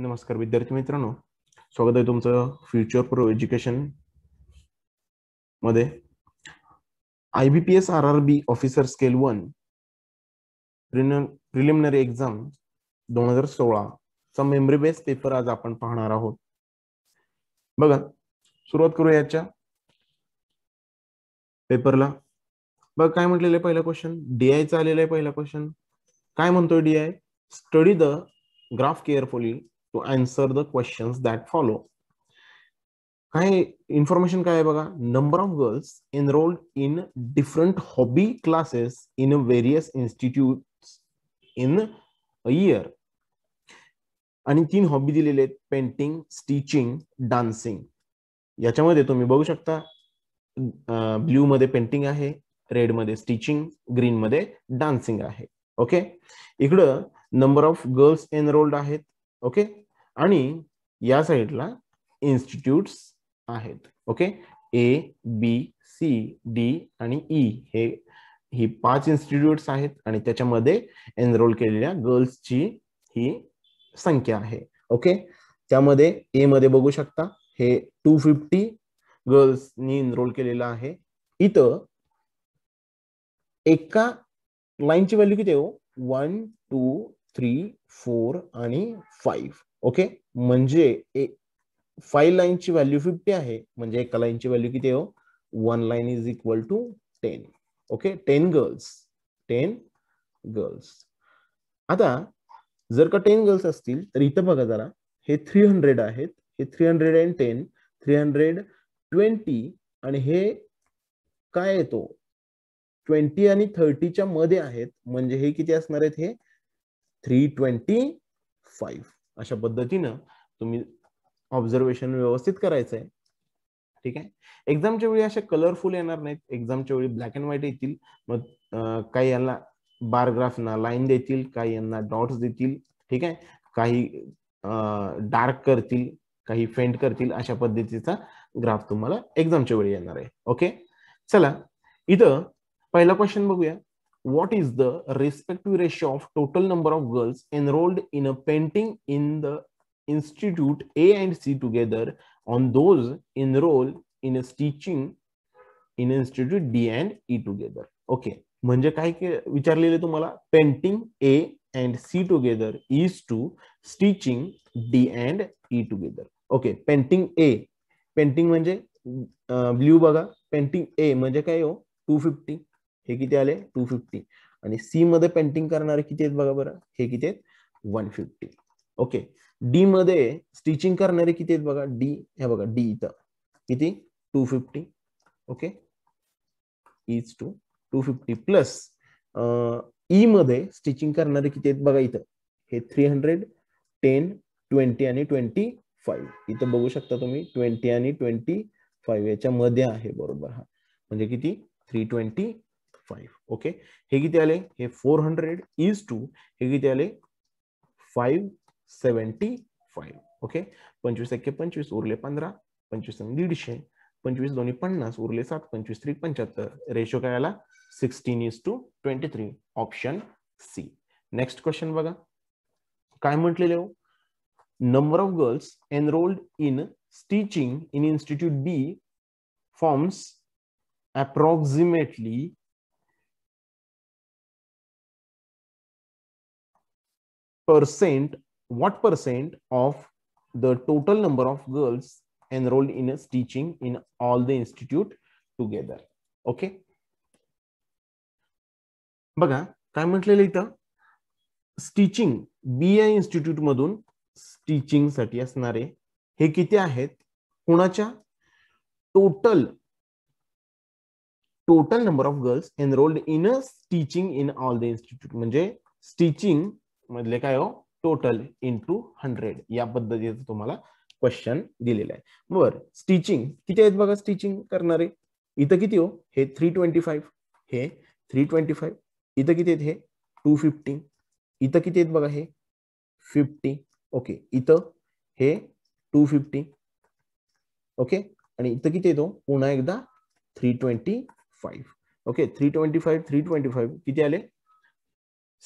नमस्कार विद्यार्थी मित्रांनो स्वागत आहे तुमचं फ्युचर प्रो एज्युकेशन मध्ये I B P S R R B officer scale one preliminary exam दोन हजार सोळा चा मेमरी बेस्ड पेपर आज आपण पाहणार आहोत बघा सुरुवात करूया याच्या पेपरला बघ काय म्हटलेलं आहे पहिला क्वेश्चन डीआयचा आलेला आहे पहिला क्वेश्चन काय म्हणतोय DI study the graph carefully to answer the questions that follow काय इन्फॉर्मेशन काय आहे बघा number of girls enrolled in different hobby classes in various institute in a year आणि तीन हॉबी दिलेले आहेत पेंटिंग स्टिचिंग डान्सिंग याच्यामध्ये तुम्ही बघू शकता ब्ल्यू मध्ये पेंटिंग आहे रेड मध्ये स्टिचिंग ग्रीन मध्ये डान्सिंग आहे ओके इकडं नंबर ऑफ गर्ल्स एनरोल्ड आहेत ओके आणि या साईडला इन्स्टिट्यूट्स आहेत okay A B C D आणि ई हे ही पाच इन्स्टिट्यूट्स आहेत आणि त्याच्यामध्ये एनरोल केलेल्या गर्ल्सची ही संख्या आहे ओके त्यामध्ये ए मध्ये बघू शकता हे टू फिफ्टी गर्ल्सनी एनरोल केलेलं आहे इथं एका लाईनची व्हॅल्यू किती हो वन टू थ्री फोर आणि फाईव्ह ओके म्हणजे फाईव्ह लाईनची व्हॅल्यू फिफ्टी आहे म्हणजे एका लाईनची व्हॅल्यू किती हो one line is equal to ten okay ten girls ten girls आता जर का टेन गर्ल्स असतील तर इथं बघा जरा हे थ्री हंड्रेड आहेत हे three hundred and ten three hundred twenty आणि हे काय येतो ट्वेंटी आणि थर्टीच्या मध्ये आहेत म्हणजे हे किती असणार आहेत हे थ्री ट्वेंटी फाईव्ह अशा पद्धतीनं तुम्ही ऑब्झर्वेशन व्यवस्थित करायचं आहे ठीक आहे एक्झामच्या वेळी अशा कलरफुल येणार नाहीत एक्झामच्या वेळी ब्लॅक अँड व्हाईट येतील मग काही यांना बारग्राफना लाईन देतील काही यांना डॉट्स देतील ठीक आहे काही डार्क करतील काही फेंट करतील अशा पद्धतीचा ग्राफ तुम्हाला एक्झामच्या वेळी येणार आहे ओके चला इथं पहिला क्वेश्चन बघूया what is the respective ratio of total number of girls enrolled in a painting in the institute A and C together on those enroll in a teaching in institute D and E together. Okay. म्हणजे काय विचारलेले तुम्हाला painting A and C together is to stitching D and E together okay painting A painting म्हणजे blue बघा painting A म्हणजे काय हो two fifty हे किती आले टू फिफ्टी आणि सी मध्ये पेंटिंग करणारे किती आहेत बघा बरं हे किती आहेत वन फिफ्टी ओके डी मध्ये स्टिचिंग करणारे किती आहेत बघा डी हे बघा डी इथं किती two fifty okay is to two fifty plus E मध्ये स्टिचिंग करणारे किती आहेत बघा इथं हे थ्री हंड्रेड टेन ट्वेंटी आणि ट्वेंटी फाईव्ह इथं बघू शकता तुम्ही ट्वेंटी आणि ट्वेंटी फाईव्ह याच्या मध्ये आहे बरोबर हा म्हणजे किती थ्री ट्वेंटी फाईव्ह ओके हे किती आले हे फोर हंड्रेड इज टू हे किती आले फाईव्ह सेवन्टी फाईव्ह ओके पंचवीस एक्के पंचवीस उरले पंधरा पंचवीस दीडशे पंचवीस दोन्ही पन्नास उरले सात पंचवीस त्री पंच्याहत्तर रेशो काय आला sixteen is to twenty three option C next question बघा काय म्हटलेले हो number of girls enrolled in stitching in institute B forms approximately percent, what percent of the total number of girls enrolled in teaching in all the institute together. Okay बघा काय म्हटलेलं इथं stitching B I institute मधून stitching असणारे हे किती आहेत कुणाच्या total total number of girls enrolled in a stitching in all the institute म्हणजे स्टिचिंग मधले काय हो टोटल इंटू हंड्रेड या पद्धतीचं तुम्हाला क्वेश्चन दिलेलं आहे बर स्टिचिंग किती आहेत बघा स्टिचिंग करणारे इथं किती हो हे थ्री ट्वेंटी फाईव्ह हे थ्री ट्वेंटी फाईव्ह इथं किती आहेत हे टू फिफ्टी इथं किती आहेत बघा हे फिफ्टी ओके इथं हे टू फिफ्टी ओके आणि इथं किती येतो हो? पुन्हा एकदा three twenty five okay three twenty five three twenty five किती आले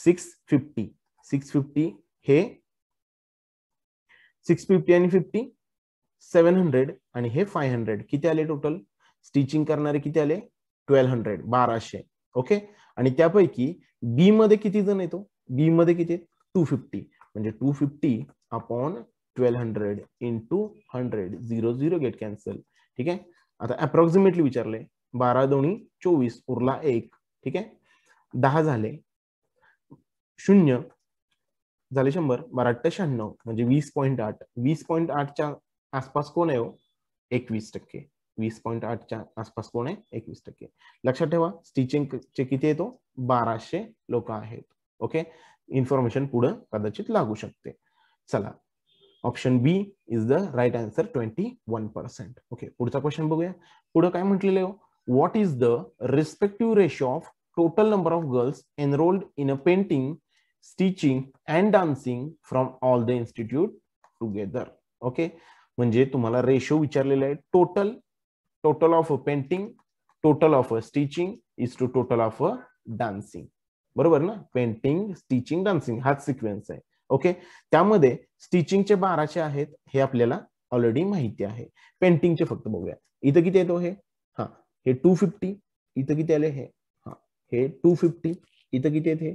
सिक्स फिफ्टी सिक्स फिफ्टी हे सिक्स फिफ्टी आणि फिफ्टी सेवन हंड्रेड आणि हे फाय हंड्रेड किती आले टोटल स्टिचिंग करणारे किती आले ट्वेल्व हंड्रेड बाराशे ओके आणि त्यापैकी बी मध्ये किती जण येतो हो? बी मध्ये किती टू फिफ्टी म्हणजे two fifty upon twelve hundred in to hundred zero zero get cancel ठीक आहे आता अप्रॉक्सिमेटली विचारले बारा दोन्ही चोवीस उरला एक ठीक आहे दहा झाले शून्य झाले शंभर बारा शहाण्णव म्हणजे वीस पॉईंट आठ वीस पॉईंट आठच्या आसपास कोण आहे हो एकवीस टक्के वीस पॉईंट आठच्या आसपास कोण आहे एकवीस टक्के लक्षात ठेवा स्टिचिंग चे किती येतो हो? बाराशे लोक आहेत ओके इन्फॉर्मेशन पुढे कदाचित लागू शकते चला option B is the right answer twenty one percent okay पुढचा क्वेश्चन बघूया पुढे काय म्हटलेलं आहे what is the respective ratio of total number of girls enrolled in a painting stitching and dancing from all the institute together okay म्हणजे तुम्हाला ratio विचारलेला आहे total total of a painting total of a stitching is to total of a dancing बरोबर ना painting stitching dancing हाच sequence आहे okay त्यामध्ये स्टिचिंगचे बाराशे आहेत हे आपल्याला ऑलरेडी माहिती आहे पेंटिंगचे फक्त बघूया इथं किती येतो हे हा हे टू फिफ्टी इथं किती आले हे हा हे टू फिफ्टी इथं किती येत हे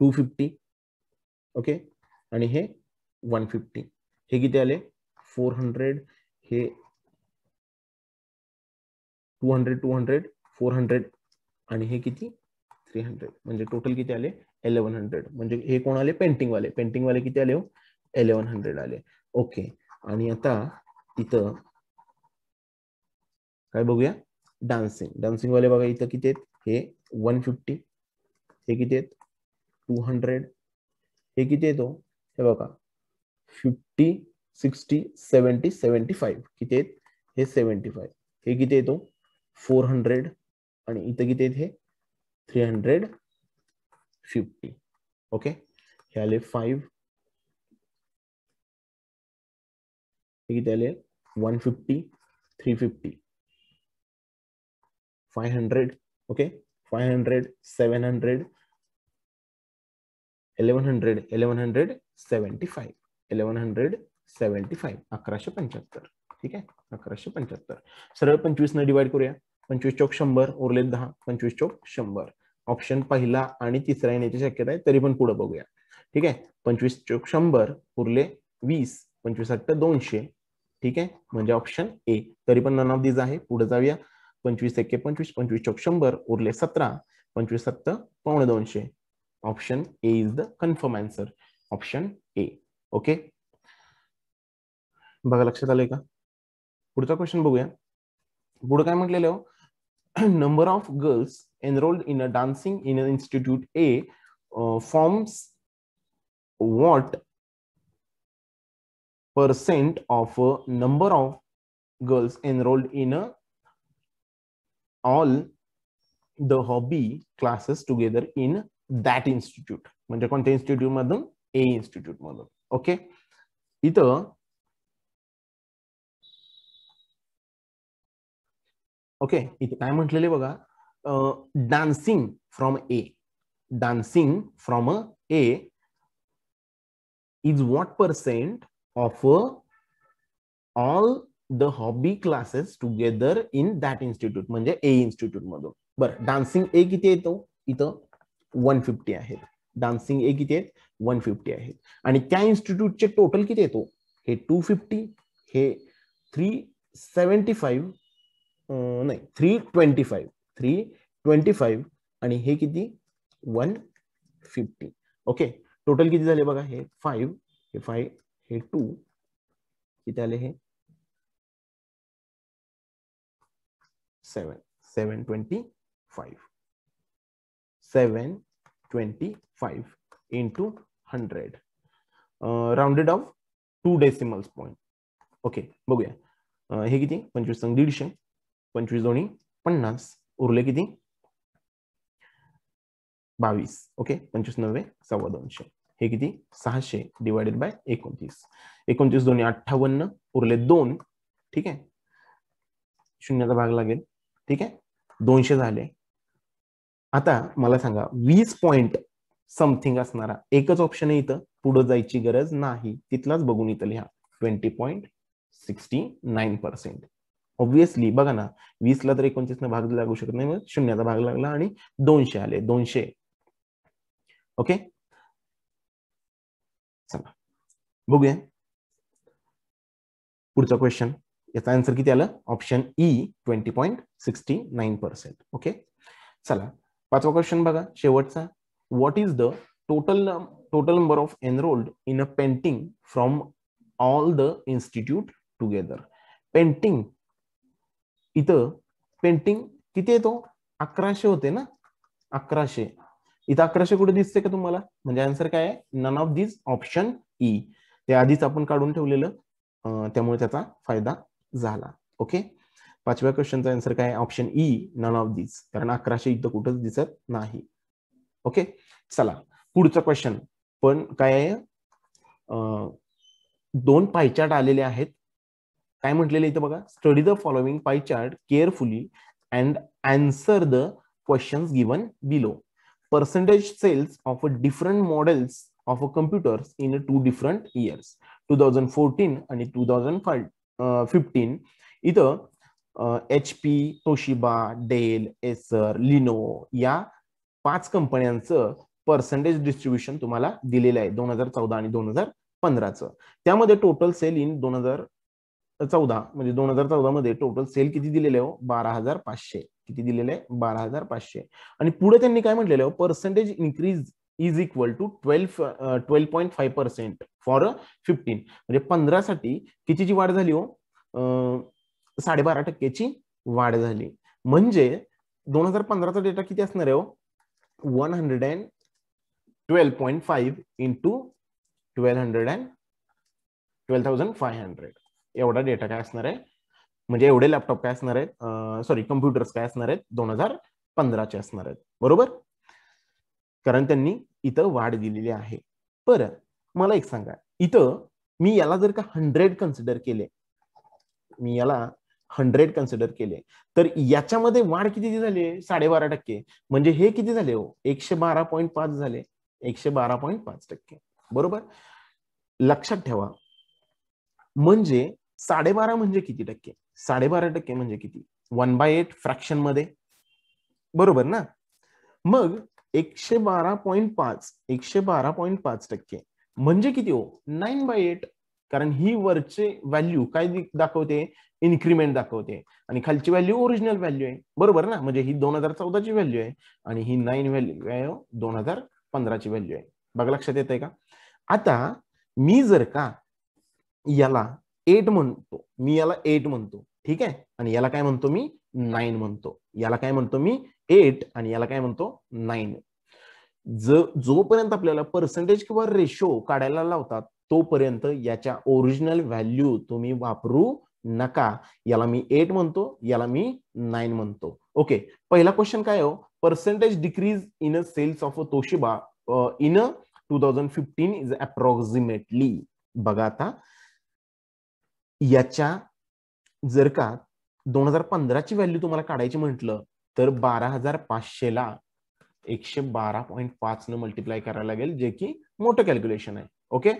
टू फिफ्टी ओके आणि हे वन फिफ्टी हे किती आले फोर हंड्रेड हे two hundred two hundred four hundred आणि हे किती थ्री हंड्रेड म्हणजे टोटल किती आले एलेवन हंड्रेड म्हणजे हे कोण आले पेंटिंग वाले पेंटिंग वाले किती आले एलेवन हो? हंड्रेड आले ओके आणि आता इथं काय बघूया डान्सिंग डान्सिंग वाले बघा इथं किती आहेत हे वन फिफ्टी हे किती आहेत टू हंड्रेड हे कि येतो हे fifty sixty seventy seventy five किती आहेत हे सेवन्टी हे तो? फोर हंड्रेड आणि कि three hundred fifty okay five आले कि one fifty three fifty five hundred okay five hundred seven hundred 1100 1175 1175 अकराशे पंच्याहत्तर ठीक आहे अकराशे पंच्याहत्तर सरळ पंचवीस न डिवाइड करूया पंचवीस चौक शंभर उरले दहा पंचवीस चौक शंभर ऑप्शन पहिला आणि तिसरा येण्याची शक्यता आहे तरी पण पुढे बघूया ठीक आहे पंचवीस चौक शंभर उरले वीस पंचवीस अट्ट दोनशे ठीक आहे म्हणजे ऑप्शन ए तरी पण नन ऑफ दीज आहे पुढे जाऊया पंचवीस एके पंचवीस पंचवीस चौक शंभर उरले सतरा पंचवीस सत्तर पावणे दोनशे Option A is the confirm answer. Option A. Okay. बघा लक्षात आलंय का पुढचा क्वेश्चन बघूया पुढे काय म्हटलेलं हो number of girls enrolled in a dancing in a institute A forms what percent of a number of girls enrolled in a, all the hobby classes together in that institute म्हणजे कोणत्या institute मधून A institute मधून okay इथं okay इथे काय म्हटलेले बघा dancing from A dancing from A is what percent of a all the hobby classes together in that institute म्हणजे ए इन्स्टिट्यूट मधून बरं डान्सिंग ए किती येतो इथं वन फिफ्टी आहेत डान्सिंग ए किती आहेत वन फिफ्टी आहेत आणि त्या इन्स्टिट्यूटचे टोटल किती येतो हे टू फिफ्टी हे थ्री सेवन्टी फाईव्ह नाही three twenty five three twenty five आणि हे किती वन फिफ्टी ओके टोटल किती झाले बघा हे फाईव्ह हे फाईव्ह हे टू किती आले हे seven seven twenty five 725 into 100 rounded off to decimals point okay बघूया uh, हे किती पंचवीस दीडशे पंचवीस दोन्ही पन्नास उरले किती बावीस ओके पंचवीस नव्हे सव्वा दोनशे हे किती सहाशे डिवायडेड बाय एकोणतीस एकोणतीस दोन्ही अठ्ठावन्न उरले दोन ठीक आहे शून्याचा भाग लागेल ठीक आहे दोनशे झाले आता मला सांगा वीस पॉइंट समथिंग असणारा एकच ऑप्शन आहे इथं पुढे जायची गरज नाही तिथलाच बघून इथं लिहा twenty point sixty nine percent obviously बघा ना वीसला तर एकोणतीस भाग लागू शकत नाही मग शून्याचा भाग लागला आणि दोनशे आले दोनशे ओके चला बघूया पुढचा क्वेश्चन याचा आन्सर किती आलं option E twenty point sixty nine percent okay चला पाचवा क्वेश्चन बघा शेवटचा what is the total total number of enrolled in a painting from all the institute together painting इथं पेंटिंग किती येतो अकराशे होते ना अकराशे इथं अकराशे कुठे दिसते का तुम्हाला म्हणजे आन्सर काय आहे none of this option E ते आधीच आपण काढून ठेवलेलं त्यामुळे त्याचा फायदा झाला ओके पाचव्या क्वेश्चनचा आन्सर काय option E none of these कारण अकराशे इथं कुठंच दिसत नाही ओके चला पुढचा क्वेश्चन पण काय आहे दोन पायचार्ट आलेले आहेत काय म्हटलेले इथं बघा study the following pie chart carefully and answer the question given below percentage sales of a different models of a computer in two different years two thousand fourteen आणि टू थाउजंड फाय फिफ्टीन इथं H P Toshiba Dell Acer Lenovo या पाच कंपन्यांचं percentage distribution तुम्हाला दिलेलं आहे दोन हजार चौदा आणि दोन हजार पंधराचं त्यामध्ये टोटल सेल इन दोन हजार चौदा म्हणजे दोन हजार चौदा मध्ये टोटल सेल किती दिलेले हो बारा हजार पाचशे किती दिलेले आहे बारा हजार पाचशे आणि पुढे त्यांनी काय म्हटलेलं हो percentage increase is equal to twelve twelve point five percent for fifteen म्हणजे पंधरासाठी कितीची वाढ झाली हो साडेबारा टक्क्याची वाढ झाली म्हणजे दोन हजार पंधराचा डेटा किती असणार आहे one hundred and twelve point five into twelve hundred and twelve thousand five hundred एवढा डेटा काय असणार आहे म्हणजे एवढे लॅपटॉप काय असणार आहेत सॉरी कम्प्युटर्स काय असणार आहेत दोन हजार पंधराचे असणार आहेत बरोबर कारण त्यांनी इथं वाढ दिलेली आहे पर मला एक सांगा इथं मी याला जर का हंड्रेड कन्सिडर केले मी याला हंड्रेड कन्सिडर केले तर याच्यामध्ये वाढ किती झाली साडेबारा टक्के म्हणजे हे किती झाले हो एकशे बारा पॉईंट पाच झाले एकशे बारा पॉईंट पाच टक्के बरोबर लक्षात ठेवा म्हणजे साडेबारा म्हणजे किती टक्के साडेबारा टक्के म्हणजे किती वन बाय एट फ्रॅक्शन मध्ये बरोबर ना मग एकशे बारा पॉईंट पाच एकशे बारा पॉईंट पाच टक्के म्हणजे किती हो नाईन बाय एट कारण ही वरचे व्हॅल्यू काय दाखवते इन्क्रीमेंट दाखवते आणि खालची व्हॅल्यू ओरिजिनल व्हॅल्यू आहे बरोबर ना म्हणजे ही दोन हजार चौदाची व्हॅल्यू आहे आणि ही नाईन व्हॅल्यू दोन हजार पंधराची व्हॅल्यू आहे बघा लक्षात येत आहे का आता मी जर का याला एट म्हणतो मी याला एट म्हणतो ठीक आहे आणि याला काय म्हणतो मी नाईन म्हणतो याला काय म्हणतो मी एट आणि याला काय म्हणतो नाईन जोपर्यंत आपल्याला पर्सेंटेज किंवा रेशो काढायला लावतात तोपर्यंत याच्या ओरिजिनल व्हॅल्यू तुम्ही वापरू नका याला मी एट म्हणतो याला मी नाईन म्हणतो ओके पहिला क्वेश्चन काय हो percentage decrease in a sales of a Toshiba in a two thousand fifteen is approximately बघा आता याच्या जर का दोन हजार पंधराची व्हॅल्यू तुम्हाला काढायची म्हटलं तर बारा हजार पाचशेला एकशे बारा पॉईंट पाच न मल्टिप्लाय करायला लागेल जे की मोठं कॅल्क्युलेशन आहे ओके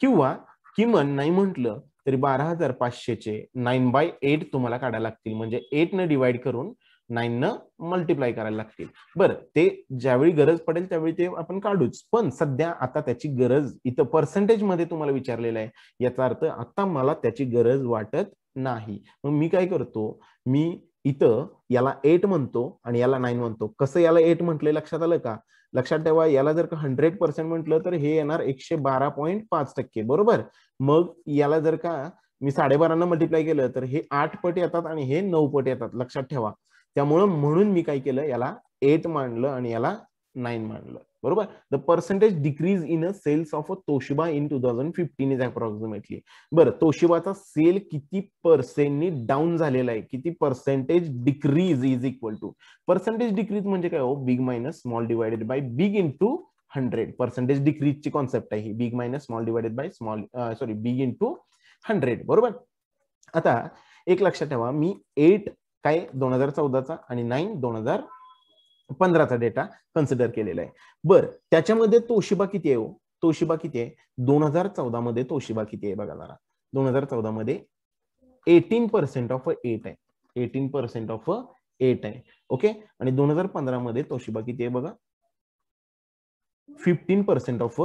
किंवा किमान नाही म्हटलं तरी बारा हजार पाचशेचे नाईन बाय एट तुम्हाला काढायला लागतील म्हणजे एट न डिवाइड करून नाईन न मल्टिप्लाय करायला लागतील बरं ते ज्यावेळी गरज पडेल त्यावेळी ते आपण काढूच पण सध्या आता त्याची गरज इथं पर्सेंटेज मध्ये तुम्हाला विचारलेलं आहे याचा अर्थ आता मला त्याची गरज वाटत नाही मग मी काय करतो मी इथं याला एट म्हणतो आणि याला नाईन म्हणतो कसं याला एट म्हटले लक्षात आलं का लक्षात ठेवा याला जर का हंड्रेड पर्सेंट म्हटलं तर हे येणार एकशे बारा पॉईंट पाच टक्के बरोबर मग याला जर का मी साडेबारानं मल्टिप्लाय केलं तर हे आठ पट येतात आणि हे नऊ पट येतात लक्षात ठेवा त्यामुळं म्हणून मी काय केलं याला एट मांडलं आणि याला नाईन मांडलं बरोबर the percentage decrease in a sales of a Toshiba in two thousand fifteen is approximately बरं तोशिबाचा सेल किती पर्सेंटनी डाऊन झालेला आहे किती percentage decrease is equal to percentage decrease म्हणजे काय हो big minus small divided by big in to hundred percentage ची कॉन्सेप्ट आहे big minus small divided by small sorry big in to hundred बरोबर आता एक लक्षात ठेवा मी एट काय दोन हजार चौदाचा आणि नाईन दोन हजार पंधराचा डेटा कन्सिडर केलेला आहे बर त्याच्यामध्ये तोशिबा किती आहे हो? तोशिबा किती आहे दोन हजार चौदा मध्ये तोशिबा किती आहे बघा जरा दोन हजार चौदा मध्ये एटीन पर्सेंट ऑफ एट आहे एटीन पर्सेंट ऑफ एट आहे ओके आणि दोन हजार पंधरा मध्ये तोशिबा किती आहे बघा fifteen percent of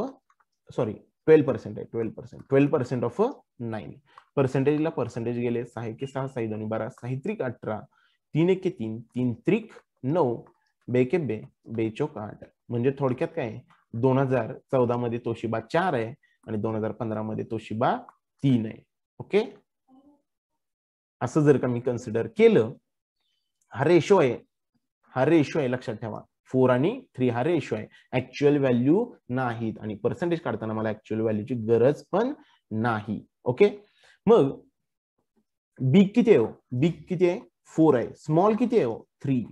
sorry twelve percent आहे twelve percent twelve percent of nine पर्सेंटेजला पर्सेंटेज गेले सहा एक सहा साई दोन्ही बारा साहित्रिक अठरा तीन एक तीन तीन त्रिक नऊ बे बेचो आठ म्हणजे थोडक्यात काय दोन हजार चौदा मध्ये तोशिबा चार आहे आणि दोन हजार पंधरा मध्ये तोशिबा तीन आहे ओके असं जर का मी कन्सिडर केलं हा रेशो आहे हा रेशो आहे लक्षात ठेवा फोर आणि थ्री हा रेशो आहे ऍक्च्युअल व्हॅल्यू नाहीत आणि पर्सेंटेज काढताना मला ऍक्च्युअल व्हॅल्यूची गरज पण नाही ओके मग बिग किती आहे बिग हो? किती आहे फोर आहे स्मॉल किती आहे थ्री हो?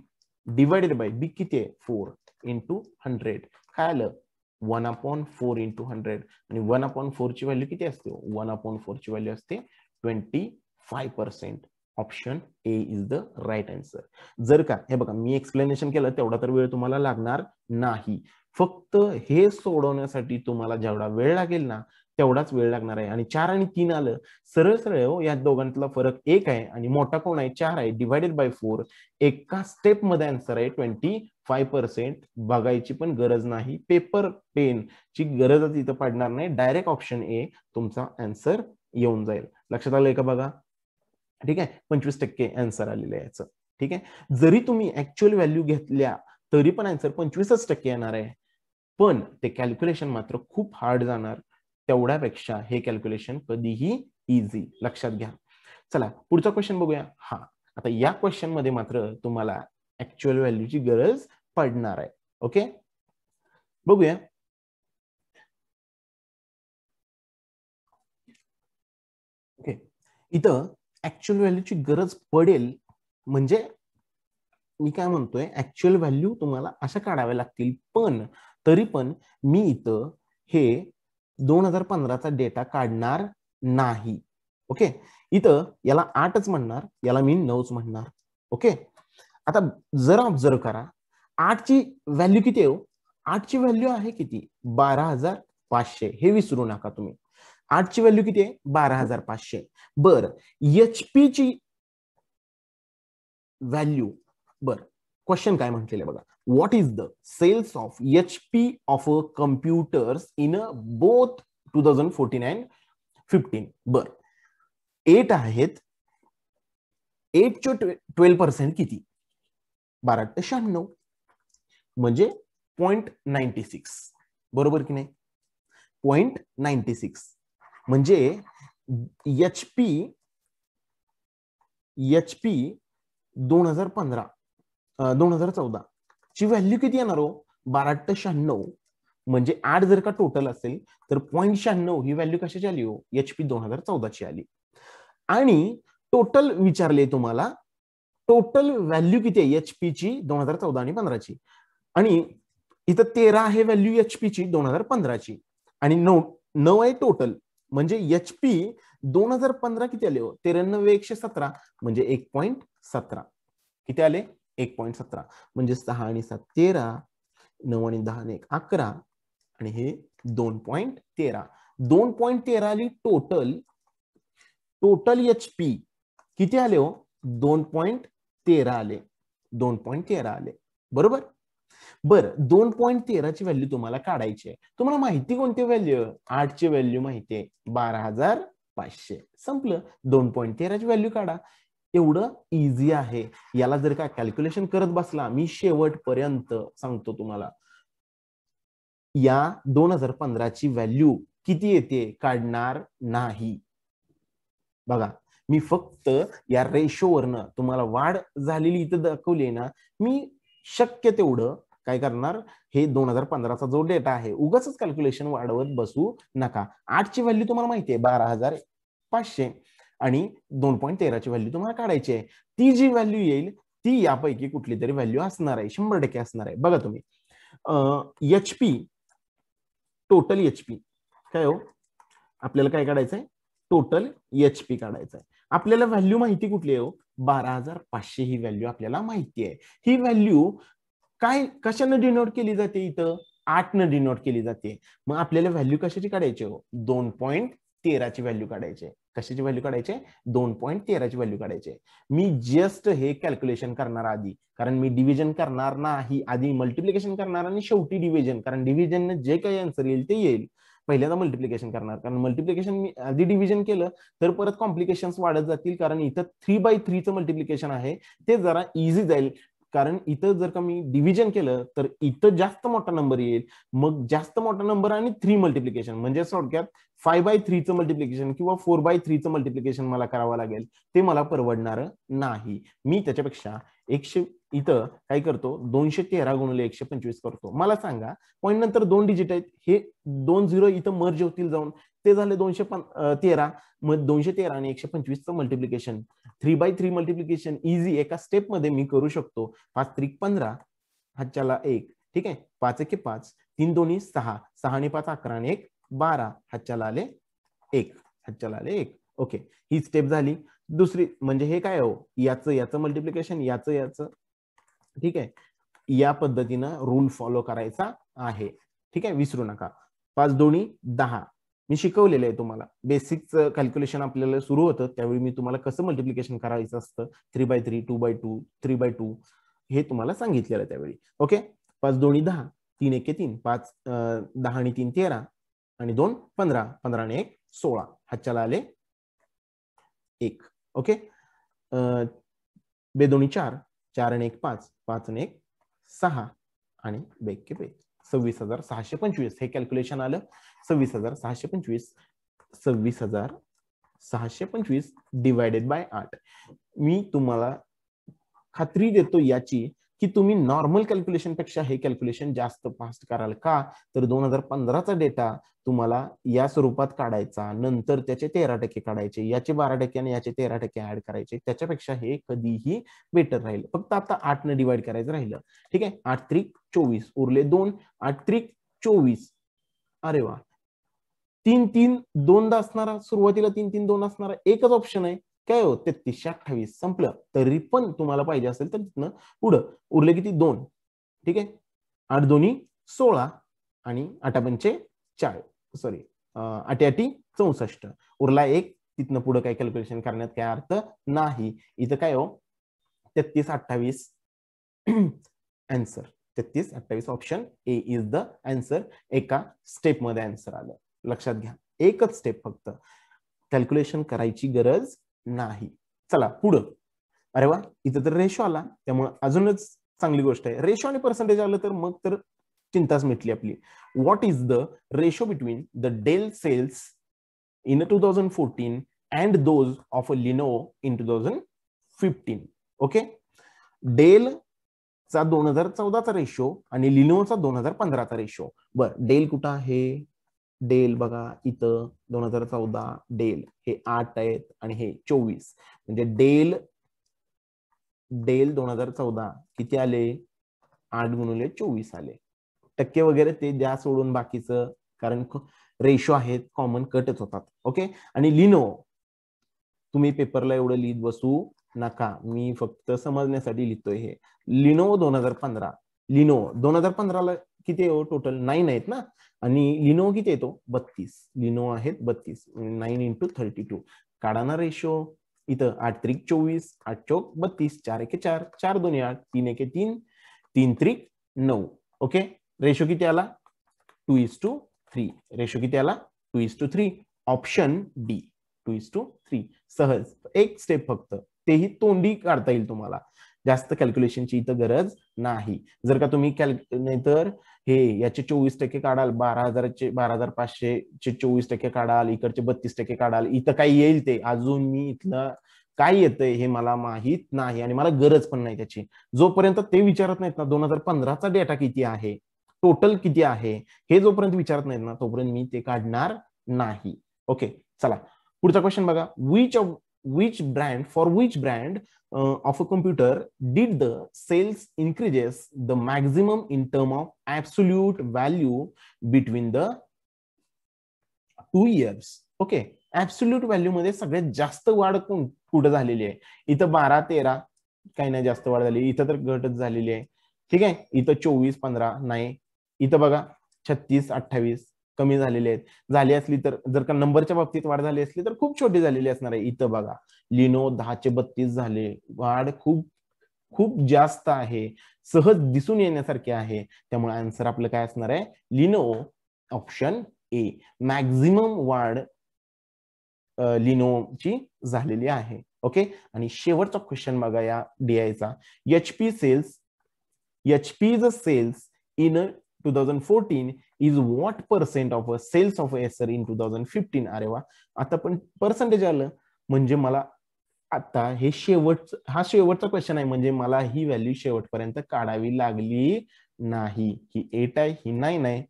डिवाइडेड बाय बी किती आहे फोर इंटू हंड्रेड काय आलं one upon four into hundred आणि वन अपॉन फोरची व्हॅल्यू किती असते वन अपॉन फोरची व्हॅल्यू असते twenty five percent option A is the right answer जर का हे बघा मी एक्सप्लेनेशन केलं तेवढा तर वेळ तुम्हाला लागणार नाही फक्त हे सोडवण्यासाठी तुम्हाला जेवढा वेळ लागेल ना तेवढाच वेळ लागणार आहे आणि चार आणि तीन आलं सरळ सरळ हो या दोघांतला फरक एक आहे आणि मोठा कोण आहे चार आहे डिवायडेड बाय फोर एका स्टेप मध्ये आन्सर आहे ट्वेंटी फाय पर्सेंट बघायची पण गरज नाही पेपर पेन ची गरजच इथं पडणार नाही डायरेक्ट ऑप्शन ए तुमचा आन्सर येऊन जाईल लक्षात आलं का बघा ठीक आहे पंचवीस टक्के आन्सर आलेलं आहे याचं ठीक आहे जरी तुम्ही ऍक्च्युअल व्हॅल्यू घेतल्या तरी पण आन्सर पंचवीसच टक्के येणार आहे पण ते कॅल्क्युलेशन मात्र खूप हार्ड जाणार तेवढ्यापेक्षा हे कॅल्क्युलेशन कधीही इझी लक्षात घ्या चला पुढचा क्वेश्चन बघूया हा आता या क्वेश्चन मध्ये मात्र तुम्हाला ऍक्च्युअल व्हॅल्यूची गरज पडणार आहे ओके बघूया ओके इथं ऍक्च्युअल व्हॅल्यूची गरज पडेल म्हणजे मी काय म्हणतोय ऍक्च्युअल व्हॅल्यू तुम्हाला अशा काढाव्या लागतील पण तरी पण मी इथं हे दोन हजार पंधराचा डेटा काढणार नाही ओके इथं याला आठच म्हणणार याला मी नऊच म्हणणार ओके आता जरा ऑब्झर्व करा आठची व्हॅल्यू किती आहे हो? आठची व्हॅल्यू आहे किती बारा हजार पाचशे हे विसरू नका तुम्ही आठची व्हॅल्यू किती आहे बारा हजार पाचशे बर एचपी ची व्हॅल्यू बर क्वेश्चन काय म्हटलेले बघा what is the sales of H P of a computers in a both two thousand fourteen and fifteen बर एट आहेत एट चे ट्वेल्व पर्सेंट किती बारा ते शहाण्णव म्हणजे पॉइंट नाईन्टी सिक्स बरोबर की नाही पॉइंट नाईन्टी सिक्स म्हणजे एच पी एच पी दोन हजार पंधरा दोन हजार चौदा ची व्हॅल्यू किती येणार हो बारा शहाण्णव म्हणजे आठ जर का टोटल असेल तर पॉईंट शहाण्णव ही व्हॅल्यू कशाची आली हो एच पी दोन हजार चौदाची आली आणि टोटल विचारले तुम्हाला टोटल व्हॅल्यू किती आहे एच पीची दोन हजार चौदा आणि पंधराची आणि इथं तेरा आहे व्हॅल्यू एच ची दोन हजार पंधराची आणि नऊ नऊ आहे टोटल म्हणजे एच पी दोन हजार पंधरा किती आले हो त्र्याण्णव एकशे सतरा म्हणजे एक पॉईंट सतरा किती आले एक पॉईंट सतरा म्हणजे सहा आणि सात तेरा नऊ आणि दहा आणि एक अकरा आणि हे दोन पॉईंट तेरा दोन पॉईंट तेरा आली टोटल टोटल एच पी किती आले हो दोन पॉईंट तेरा आले दोन पॉईंट तेरा आले बरोबर बर दोन पॉईंट तेराची व्हॅल्यू तुम्हाला काढायची आहे तुम्हाला माहिती कोणती व्हॅल्यू आठची व्हॅल्यू माहिती आहे बारा हजार पाचशे संपलं दोन पॉईंट तेराची व्हॅल्यू काढा एवढं इझी आहे याला जर का कॅल्क्युलेशन करत बसला मी शेवटपर्यंत सांगतो तुम्हाला या दोन हजार पंधराची व्हॅल्यू किती येते काढणार नाही बघा मी फक्त या रेशोवरनं तुम्हाला वाढ झालेली इथं दाखवली ना मी शक्य तेवढं काय करणार हे दोन हजार पंधराचा जो डेटा आहे उगाच कॅल्क्युलेशन वाढवत बसू नका आठची व्हॅल्यू तुम्हाला माहिती आहे बारा हजार पाचशे आणि दोन पॉईंट तेराची व्हॅल्यू तुम्हाला काढायची आहे ती जी व्हॅल्यू येईल ती यापैकी कुठली तरी व्हॅल्यू असणार आहे शंभर टक्के असणार आहे बघा तुम्ही H P total H P काय हो आपल्याला काय काढायचंय टोटल एच पी काढायचं आहे आपल्याला व्हॅल्यू माहिती कुठली आहे हो बारा हजार पाचशे ही व्हॅल्यू आपल्याला माहिती आहे ही व्हॅल्यू काय कशाने डिनोट केली जाते इथं आठ न डिनोट केली जाते मग आपल्याला व्हॅल्यू कशाची काढायची हो दोन पॉईंट तेराची व्हॅल्यू काढायची कशाची व्हॅल्यू काढायचे दोन पॉईंट तेराची व्हॅल्यू काढायचे मी जस्ट हे कॅल्क्युलेशन करणार आधी कारण मी डिव्हिजन करणार नाही आधी मल्टिप्लिकेशन करणार आणि शेवटी डिव्हिजन कारण डिव्हिजन जे काही आन्सर येईल ते येईल पहिल्यांदा मल्टिप्लिकेशन करणार कारण मल्टिप्लिकेशन मी आधी डिव्हिजन केलं तर परत कॉम्प्लिकेशन वाढत जातील कारण इथं थ्री बाय थ्रीचं मल्टिप्लिकेशन आहे ते जरा इझी जाईल कारण इथं जर का मी डिव्हिजन केलं तर इथं जास्त मोठा नंबर येईल मग जास्त मोठा नंबर आणि थ्री मल्टिप्लिकेशन म्हणजे थोडक्यात फाय बाय थ्रीचं मल्टिप्लिकेशन किंवा फोर बाय थ्रीचं मल्टिप्लिकेशन मला करावं लागेल ते मला परवडणार नाही मी त्याच्यापेक्षा एकशे इथं काय करतो दोनशे तेरा गुणले एकशे पंचवीस करतो मला सांगा पॉईंट नंतर दोन डिजिट आहेत हे दोन झिरो इथं मर्ज होतील जाऊन ते झाले दोनशे तेरा मग दोनशे तेरा आणि एकशे पंचवीसचं multiplication three by three multiplication easy एका स्टेपमध्ये मी करू शकतो पाच त्रिक पंधरा हातच्याला एक ठीक आहे पाच एक पाच तीन दोन्ही सहा सहा आणि पाच अकरा आणि एक बारा हातच्याला आले एक हातच्याला आले एक ओके ही स्टेप झाली दुसरी म्हणजे हे काय हो याचं याचं मल्टिप्लिकेशन याचं याचं ठीक आहे या पद्धतीनं रूल फॉलो करायचा आहे ठीक आहे विसरू नका पाच दोन्ही दहा मी शिकवलेलं आहे तुम्हाला बेसिकचं कॅल्क्युलेशन आपल्याला सुरू होतं त्यावेळी मी तुम्हाला कसं मल्टिप्लिकेशन करायचं असतं three by three two by two three by two हे तुम्हाला सांगितलेलं आहे त्यावेळी ओके पाच दोन्ही दहा तीन एके तीन पाच दहा आणि तीन तेरा आणि दोन पंधरा पंधरा आणि एक सोळा हातच्याला आले एक ओके बे दोन्ही चार चार आणि एक पाच पाच आणि एक सहा आणि बेक्के बे सव्वीस हजार सहाशे पंचवीस हे कॅल्क्युलेशन आलं सव्वीस हजार सहाशे पंचवीस सव्वीस हजार सहाशे पंचवीस डिवायडेड बाय आठ मी तुम्हाला खात्री देतो याची की तुम्ही नॉर्मल कॅल्क्युलेशन पेक्षा हे कॅल्क्युलेशन जास्त फास्ट कराल का तर दोन हजार पंधराचा डेटा तुम्हाला या स्वरूपात काढायचा नंतर त्याचे तेरा टक्के काढायचे याचे बारा टक्के आणि याचे तेरा टक्के ऍड करायचे त्याच्यापेक्षा हे कधीही बेटर राहील फक्त आता आठ न डिवाइड करायचं राहिलं ठीक आहे आठ त्रिक चोवीस उरले दोन आठ त्रिक चोवीस अरे वा तीन तीन दोनदा असणारा सुरुवातीला तीन तीन दोन असणारा एकच ऑप्शन आहे काय हो तेहतीसशे अठ्ठावीस संपलं तरी पण तुम्हाला पाहिजे असेल तर तिथनं पुढं उरले किती दोन ठीक आहे आठ दोन्ही सोळा आणि आठापंचे चार सॉरी अटी चौसष्ट उरला एक तिथनं पुढं काय कॅल्क्युलेशन करण्यात काय अर्थ नाही इथं काय हो तेहतीस अठ्ठावीस अँसर तेहतीस अठ्ठावीस option A is the answer एका स्टेपमध्ये अँसर आलं लक्षात घ्या एकच स्टेप फक्त कॅल्क्युलेशन करायची गरज नाही चला पुढं अरे वा इथं तर रेशो आला त्यामुळे अजूनच चांगली गोष्ट आहे रेशो आणि पर्सेंटेज आलं तर मग तर चिंताच मिटली आपली what is the ratio between the Dell sales in two thousand fourteen and those of a Lenovo in two thousand fifteen okay Dell चा दोन हजार चौदाचा रेशो आणि लिनोचा दोन हजार पंधराचा रेशो बर डेल कुठं आहे डेल बघा इथं दोन हजार चौदा डेल हे आठ आहेत आणि हे चोवीस म्हणजे डेल डेल दोन हजार चौदा किती आले आठ म्हणून चोवीस आले टक्के वगैरे ते द्या सोडून बाकीचं कारण रेशो आहेत कॉमन कटच होतात ओके आणि लिनो तुम्ही पेपरला एवढं लिहित बसू नका मी फक्त समजण्यासाठी लिहितोय हे लिनो दोन हजार पंधरा लिनो दोन हजार पंधराला किती टोटल हो नाईन आहेत ना आणि लिनो किती येतो बत्तीस लिनो आहेत बत्तीस नाईन इंटू थर्टी टू काढाना रेशो इथं आठ त्रिक चोवीस आठ चौक बत्तीस चार एके चार चार दोन्ही आठ तीन एके तीन तीन त्रिक नऊ ओके रेशो किती आला two is to three ratio किती आला two is to three option D two is to three सहज एक स्टेप फक्त तेही तोंडी काढता येईल तुम्हाला जास्त कॅल्क्युलेशनची इथं गरज नाही जर का तुम्ही कॅल नाहीतर हे याचे चोवीस टक्के काढाल बारा हजारचे बारा हजार पाचशे चे चोवीस टक्के काढाल इकडचे बत्तीस टक्के काढाल इथं काय येईल ते अजून मी इथलं काय येतंय हे मला माहीत नाही आणि मला गरज पण नाही त्याची जोपर्यंत ते विचारत नाहीत ना दोन हजार पंधराचा डेटा किती आहे टोटल किती आहे हे जोपर्यंत विचारत नाहीत ना तोपर्यंत मी ते काढणार नाही ओके चला पुढचा क्वेश्चन बघा which of which brand for which brand uh, of a computer did the sales increases the maximum in term of absolute value between the two years okay absolute value मध्ये सगळ्यात जास्त वाढ कुठं झालेली आहे इथं बारा तेरा काही नाही जास्त वाढ झाली इथं तर घटच झालेली आहे ठीक आहे इथं चोवीस पंधरा नाही इथं बघा छत्तीस अठ्ठावीस कमी झालेले आहेत झाली असली तर जर का नंबरच्या बाबतीत वाढ झाली असली तर खूप छोटी झालेली असणार आहे इथं बघा लिनो दहाचे बत्तीस झाले वाढ खूप खूप जास्त आहे सहज दिसून येण्यासारखे आहे त्यामुळे आन्सर आपलं काय असणार आहे लिनो ऑप्शन ए मॅक्झिमम वाढ ची झालेली आहे ओके आणि शेवटचा क्वेश्चन बघा या डीआयचा H P sales H P sales in two thousand fourteen is what percent of a sales of Acer in two thousand fifteen अरे वा आता पण पर्सेंटेज आलं म्हणजे मला आता हे शेवट हा शेवटचा क्वेश्चन आहे म्हणजे मला ही व्हॅल्यू शेवटपर्यंत काढावी लागली नाही ही एट आहे ही नाही नाही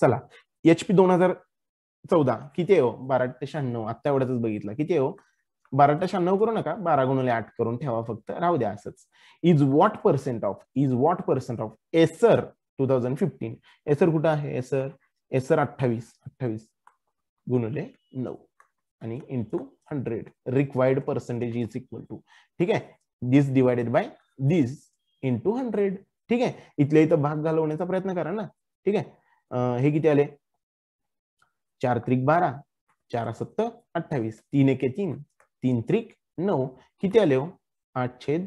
चला एचपी दोन हजार चौदा किती हो बारा ते शहाण्णव आता एवढ्याच बघितला किती हो बारा ते शहाण्णव करू नका बारा गुणले आठ करून ठेवा फक्त राहू द्या असंच is what percent of is what percent of Acer two thousand fifteen Acer कुठं आहे एसर एसर अठ्ठावीस अठ्ठावीस गुणले नऊ आणि into hundred required percentage is equal to ठीक आहे this divided by this into hundred ठीक आहे इथले इथं भाग घालवण्याचा प्रयत्न करा ना ठीक आहे हे किती आले चार त्रिक बारा चार सत्त अठ्ठावीस तीन एके तीन तीन त्रिक नऊ किती आले हो आठ छेद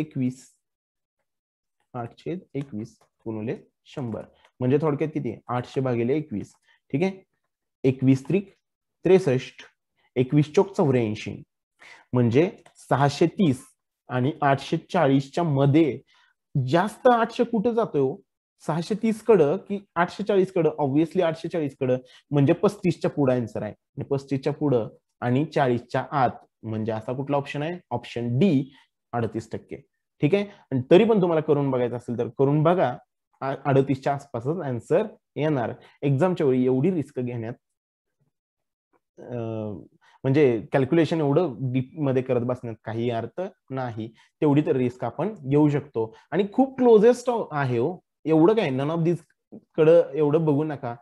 एकवीस आठ छेद एकवीस शंभर म्हणजे थोडक्यात किती आठशे भागिले एकवीस ठीक आहे एकवीस त्रिक त्रेसष्ट एकवीस चौक चौऱ्याऐंशी म्हणजे सहाशे तीस आणि आठशे चाळीसच्या मध्ये जास्त आठशे कुठं जातो हो? सहाशे तीस कडं की आठशे चाळीस कडं ऑब्विसली आठशे चाळीस कडं म्हणजे पस्तीसच्या पुढं आन्सर आहे पस्तीसच्या पुढं आणि चाळीसच्या आत म्हणजे असा कुठला ऑप्शन आहे ऑप्शन डी अडतीस टक्के ठीक आहे आणि तरी पण तुम्हाला करून बघायचं असेल तर करून बघा अडतीसच्या आसपासच अन्सर येणार एक्झामच्या वेळी एवढी रिस्क घेण्यात म्हणजे कॅल्क्युलेशन एवढं डीप मध्ये करत बसण्यात काही अर्थ नाही तेवढी तर रिस्क आपण घेऊ शकतो आणि खूप क्लोजेस्ट आहे हो एवढं काय नन ऑफ दिस कडं एवढं बघू नका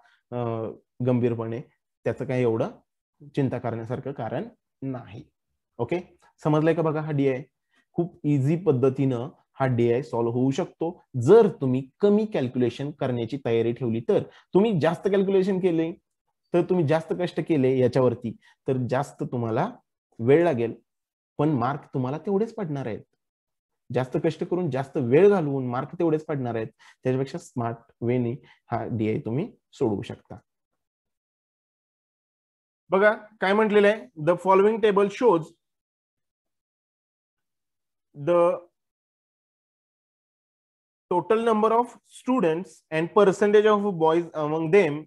गंभीरपणे त्याचं काही एवढं चिंता करण्यासारखं कारण नाही ओके समजलंय का बघा हा डीआय खूप इझी पद्धतीनं हा डीआय सॉल्व्ह होऊ शकतो जर तुम्ही कमी कॅल्क्युलेशन करण्याची तयारी ठेवली तर तुम्ही जास्त कॅल्क्युलेशन केले तर तुम्ही जास्त कष्ट केले याच्यावरती तर जास्त तुम्हाला वेळ लागेल पण मार्क तुम्हाला तेवढेच पडणार आहेत जास्त कष्ट करून जास्त वेळ घालवून मार्क तेवढेच पडणार आहेत त्याच्यापेक्षा स्मार्ट वेने हा डीआय तुम्ही सोडवू शकता बघा काय म्हटलेलं आहे the following table shows the total number of students and percentage of boys among them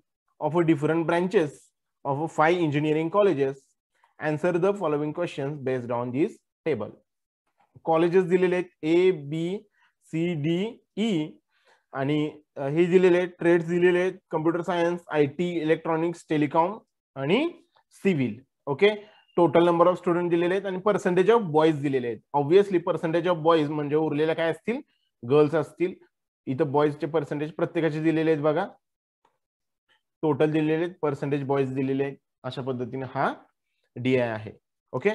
of different branches of five engineering colleges answer the following question based on this table colleges दिलेले आहेत A B C D E आणि हे दिलेले आहेत trades दिलेले आहेत computer science I T electronics telecom आणि civil okay total number of student दिलेले आहेत आणि पर्सेंटेज ऑफ बॉईज दिलेले आहेत ऑब्विसली पर्सेंटेज ऑफ बॉईज म्हणजे उरलेल्या काय असतील गर्ल्स असतील इथं बॉईजचे पर्सेंटेज प्रत्येकाचे दिलेले आहेत बघा टोटल दिलेले आहेत पर्सेंटेज बॉईज दिलेले आहेत अशा पद्धतीने हा डी आय आहे ओके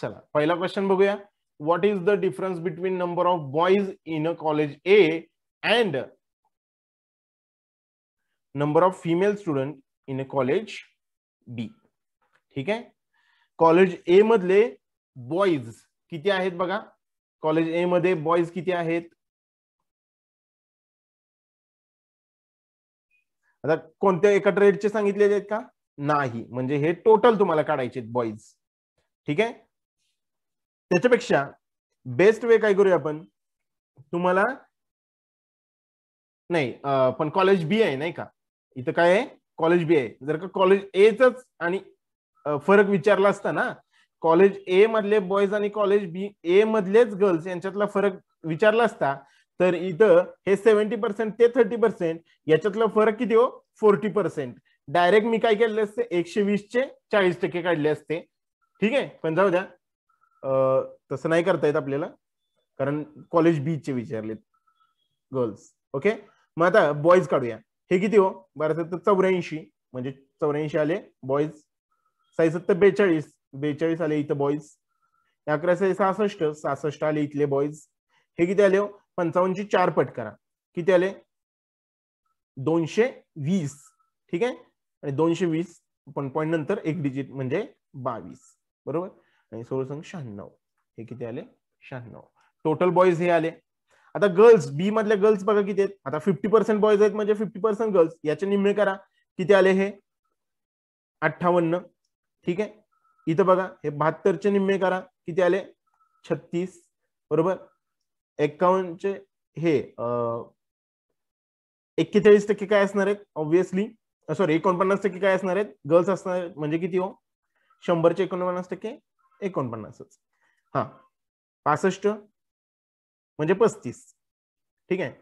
चला पहिला क्वेश्चन बघूया what is the difference between number of boys in a college A and number of female student in a college B ठीक आहे कॉलेज ए मधले बॉईज किती आहेत बघा कॉलेज ए मध्ये बॉईज किती आहेत आता कोणत्या एका ट्रेडचे सांगितलेले आहेत का नाही म्हणजे हे टोटल तुम्हाला काढायचे बॉईज ठीक आहे त्याच्यापेक्षा बेस्ट वे काय करूया आपण तुम्हाला नाही पण कॉलेज बी आहे नाही का इथं काय आहे कॉलेज बी आहे जर का कॉलेज एचच आणि फरक विचारला असता ना कॉलेज ए मधले बॉयज आणि कॉलेज बी ए मधलेच गर्ल्स यांच्यातला फरक विचारला असता तर इथं हे सेव्हन्टी पर्सेंट ते थर्टी पर्सेंट याच्यातला फरक किती हो फोर्टी पर्सेंट डायरेक्ट मी काय केले असते एकशे वीसचे चाळीस टक्के काढले असते ठीक आहे पण जाऊ द्या तसं नाही करता येत आपल्याला कारण कॉलेज बी चे विचारलेत गर्ल्स ओके मग आता बॉयज काढूया हे किती हो बरं सत्तर चौऱ्याऐंशी म्हणजे चौऱ्याऐंशी आले बॉईज साईसत्तर बेचाळीस बेचाळीस आले इथं बॉईज अकरा साई सहासष्ट सहासष्ट आले इथले बॉईज हे किती आले हो ची चार पट करा किती आले दोनशे वीस ठीक आहे आणि दोनशे वीस पण पॉईंट नंतर एक डिजिट म्हणजे बावीस बरोबर आणि सोळसंग शहाण्णव हे किती आले शहाण्णव टोटल बॉयज हे आले आता गर्ल्स बी मधल्या गर्ल्स बघा किती आहेत आता फिफ्टी पर्सेंट बॉयज आहेत म्हणजे फिफ्टी पर्सेंट गर्ल्स याचे निम्मे करा किती आले हे अठ्ठावन्न ठीक आहे इथं बघा हे बहात्तरचे निम्मे करा किती आले छत्तीस बरोबर एक्कावन्नचे हे एक्केचाळीस टक्के काय असणार आहेत ऑब्विसली सॉरी एकोणपन्नास टक्के काय असणार आहेत गर्ल्स असणार म्हणजे किती हो शंभरचे एकोणपन्नास टक्के एकोणपन्नासच हा पासष्ट म्हणजे पस्तीस ठीक आहे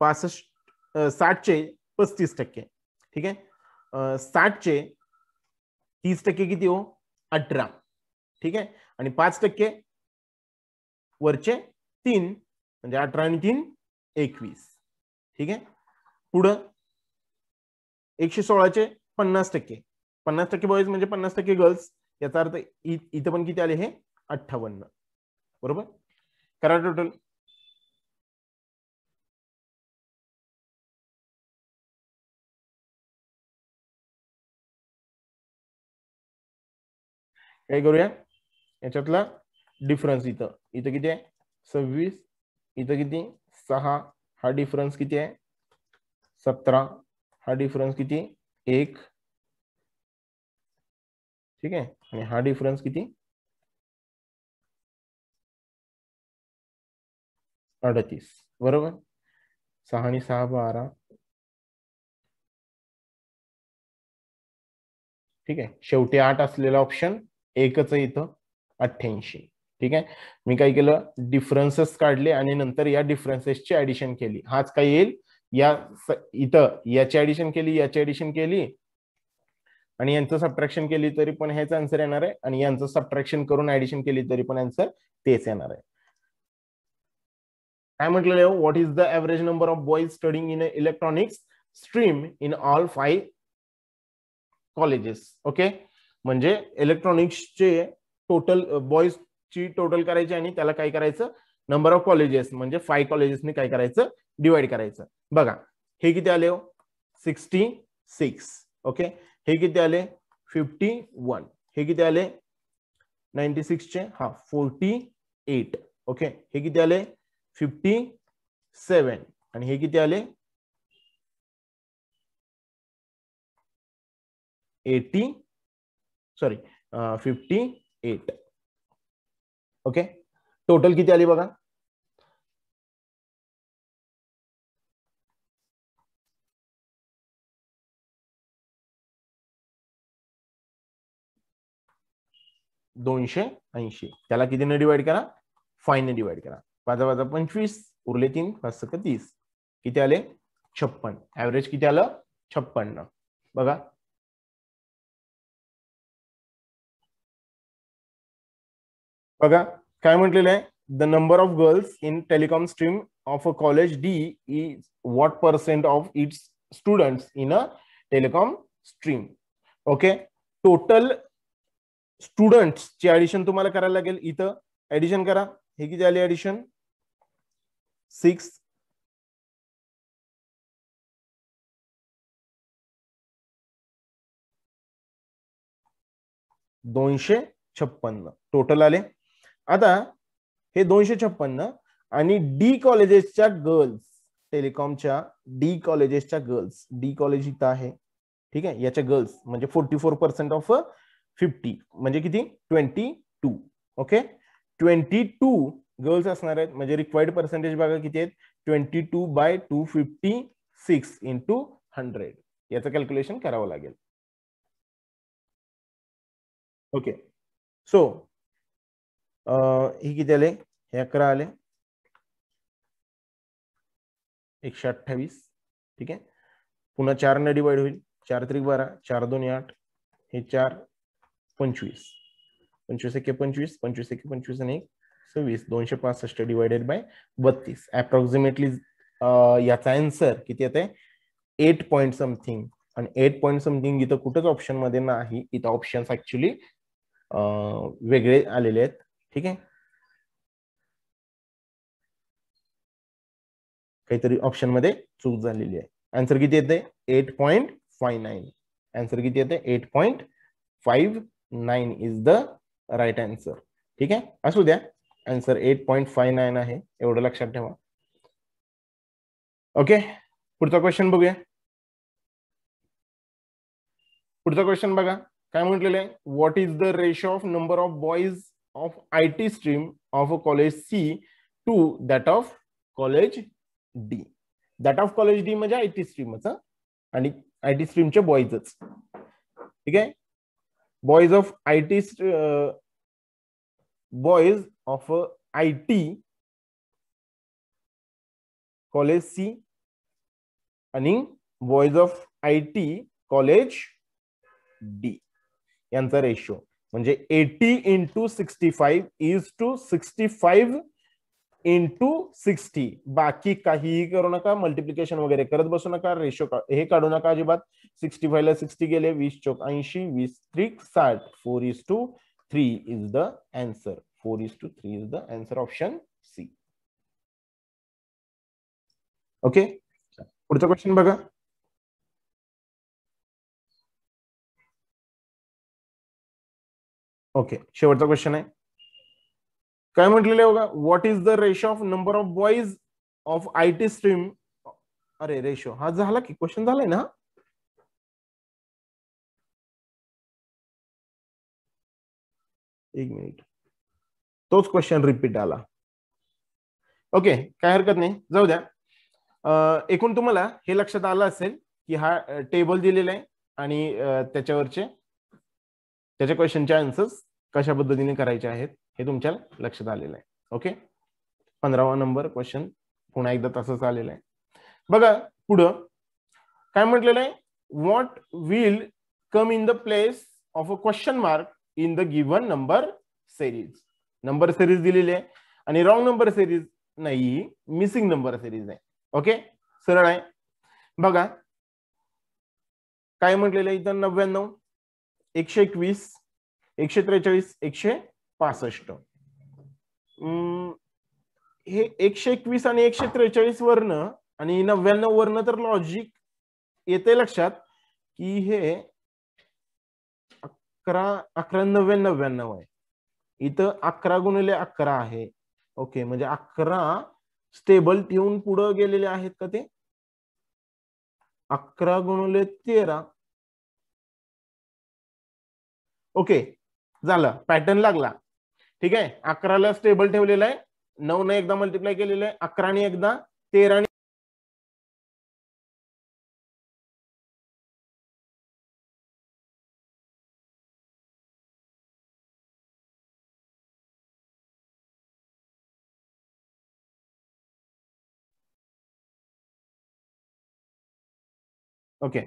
पासष्ट साठचे पस्तीस टक्के ठीक आहे साठचे तीस टक्के किती हो अठरा ठीक आहे आणि पाच टक्के वरचे तीन म्हणजे अठरा आणि तीन एकवीस ठीक आहे पुढं एकशे सोळाचे पन्नास टक्के पन्नास टक्के बॉईज म्हणजे पन्नास टक्के गर्ल्स याचा अर्थ इथं पण किती आले हे अठ्ठावन्न बरोबर करा टोटल काय करूया याच्यातला डिफरन्स इथं इथं किती आहे सव्वीस इथं किती सहा हा डिफरन्स किती आहे सतरा हा डिफरन्स किती एक ठीक आहे आणि हा डिफरन्स किती अडतीस बरोबर सहा आणि सहा बारा ठीक आहे शेवटी आठ असलेला ऑप्शन एकच इथं अठ्ठ्याऐंशी ठीक आहे मी काय केलं डिफरन्सेस काढले आणि नंतर या डिफरन्सेसची ऍडिशन केली हाच काय येईल या इथं याची ऍडिशन केली याची ऍडिशन केली आणि यांचं सबट्रॅक्शन केली तरी पण ह्याचा आन्सर येणार आहे आणि यांचं सबट्रॅक्शन करून ऍडिशन केली तरी पण आन्सर तेच येणार आहे काय म्हटलेलं what is the average number of boys studying in electronics stream in all five colleges okay म्हणजे इलेक्ट्रॉनिक्सचे टोटल बॉईज ची टोटल करायची आणि त्याला काय करायचं नंबर ऑफ कॉलेजेस म्हणजे फाय कॉलेजेसनी काय करायचं डिवाइड करायचं बघा हे किती आले हो सिक्स्टी सिक्स ओके हे किती आले फिफ्टी वन हे किती आले नाईन्टी सिक्सचे हा फोर्टी एट ओके हे किती आले फिफ्टी सेवन आणि हे किती आले eighty sorry fifty eight okay total किती आली बघा दोनशे ऐंशी त्याला कितीने डिवाइड करा ने डिवाइड करा पाच पाच पंचवीस उरले तीन पाच सक तीस किती आले छप्पन ऍव्हरेज किती आलं छप्पन्न बघा बै मटल म्हटलेलं the number of girls in telecom stream of a college D is what percent of its students in a telecom stream okay total students ची एडिशन तुम्हारा करा लगे इत एडिशन करा हे कि एडिशन ऍडिशन सिक्स दोनशे छप्पन टोटल आले आता हे दोनशे छप्पन्न आणि डी कॉलेजेसच्या गर्ल्स टेलिकॉमच्या डी कॉलेजेसच्या गर्ल्स डी कॉलेज इथं आहे ठीक आहे याच्या गर्ल्स म्हणजे forty four percent of fifty म्हणजे किती twenty two okay twenty two girls असणार आहेत म्हणजे रिक्वायर्ड पर्सेंटेज बघा किती आहेत twenty two by two fifty six into hundred याचं कॅल्क्युलेशन करावं लागेल ओके सो हे किती आले हे अकरा आले एकशे अठ्ठावीस ठीक आहे पुन्हा चार न डिवाइड होईल चार त्रिक बारा चार दोन आठ हे चार पंचवीस पंचवीस एके पंचवीस पंचवीस एके पंचवीस आणि एक सव्वीस दोनशे पासष्ट डिवायडेड बाय बत्तीस अप्रॉक्सिमेटली याचा अन्सर किती येत आहे एट पॉईंट समथिंग आणि एट पॉईंट समथिंग इथं कुठंच ऑप्शन मध्ये नाही इथं ऑप्शन्स ऍक्च्युली वेगळे आलेले आहेत ठीक आहे काहीतरी ऑप्शन मध्ये चूक झालेली आहे आन्सर किती येते eight point five nine answer किती येते eight point five nine is the right answer ठीक आहे असू द्या answer eight point five nine आहे एवढं लक्षात ठेवा ओके पुढचा क्वेश्चन बघूया पुढचा क्वेश्चन बघा काय म्हटलेलं आहे what is the ratio of number of boys of IT stream of a college C to that of college D that of college D म्हणजे आय टी स्ट्रीमच आणि आय टी स्ट्रीमचे बॉईजच ठीक आहे boys of I T boys of I T college C आणि boys of I T college D यांचा ratio म्हणजे eighty into sixty five is to sixty five into sixty बाकी काहीही करू नका मल्टिप्लिकेशन वगैरे करत बसू नका रेशो का हे काढू नका अजिबात सिक्स्टी सिक्स्टी गेले वीस चौक ऐंशी वीस थ्री साठ four is to three is the answer four is to three is the answer option C okay question बघा ओके शेवटचा क्वेश्चन आहे काय म्हटलेलं बघा what is the ratio of number of boys of I T stream अरे ratio हा झाला की क्वेश्चन झालाय ना एक मिनिट तोच क्वेश्चन रिपीट आला ओके काय हरकत नाही जाऊ द्या एकूण तुम्हाला हे लक्षात आलं असेल की हा टेबल दिलेला आहे आणि त्याच्यावरचे त्याच्या क्वेश्चनचे आन्सर्स कशा पद्धतीने करायचे आहेत हे तुमच्या लक्षात आलेलं आहे ओके पंधरावा नंबर क्वेश्चन पुन्हा एकदा तसंच आलेलं आहे बघा पुढं काय म्हटलेलं आहे what will come in the place of a question mark in the given number series number series दिलेली आहे आणि रॉंग नंबर सेरीज नाही मिसिंग नंबर सेरीज आहे ओके सरळ आहे बघा काय म्हटलेलं आहे इथं नव्याण्णव एकशे एकवीस एकशे त्रेचाळीस एकशे पासष्ट हे एकशे एकवीस आणि एकशे त्रेचाळीस वर्ण आणि नव्याण्णव वर्ण तर लॉजिक येते लक्षात की हे अकरा अकरा नव्या नव्याण्णव आहे इथं अकरा गुणिले अकरा आहे ओके म्हणजे अकरा स्टेबल ठेवून पुढे गेलेले आहेत का ते अकरा गुणले तेरा ओके झालं पॅटर्न लागला ठीक आहे अकराला स्टेबल ठेवलेला आहे नऊ ने एकदा मल्टिप्लाय केलेलं आहे अकराने एकदा तेरा ओके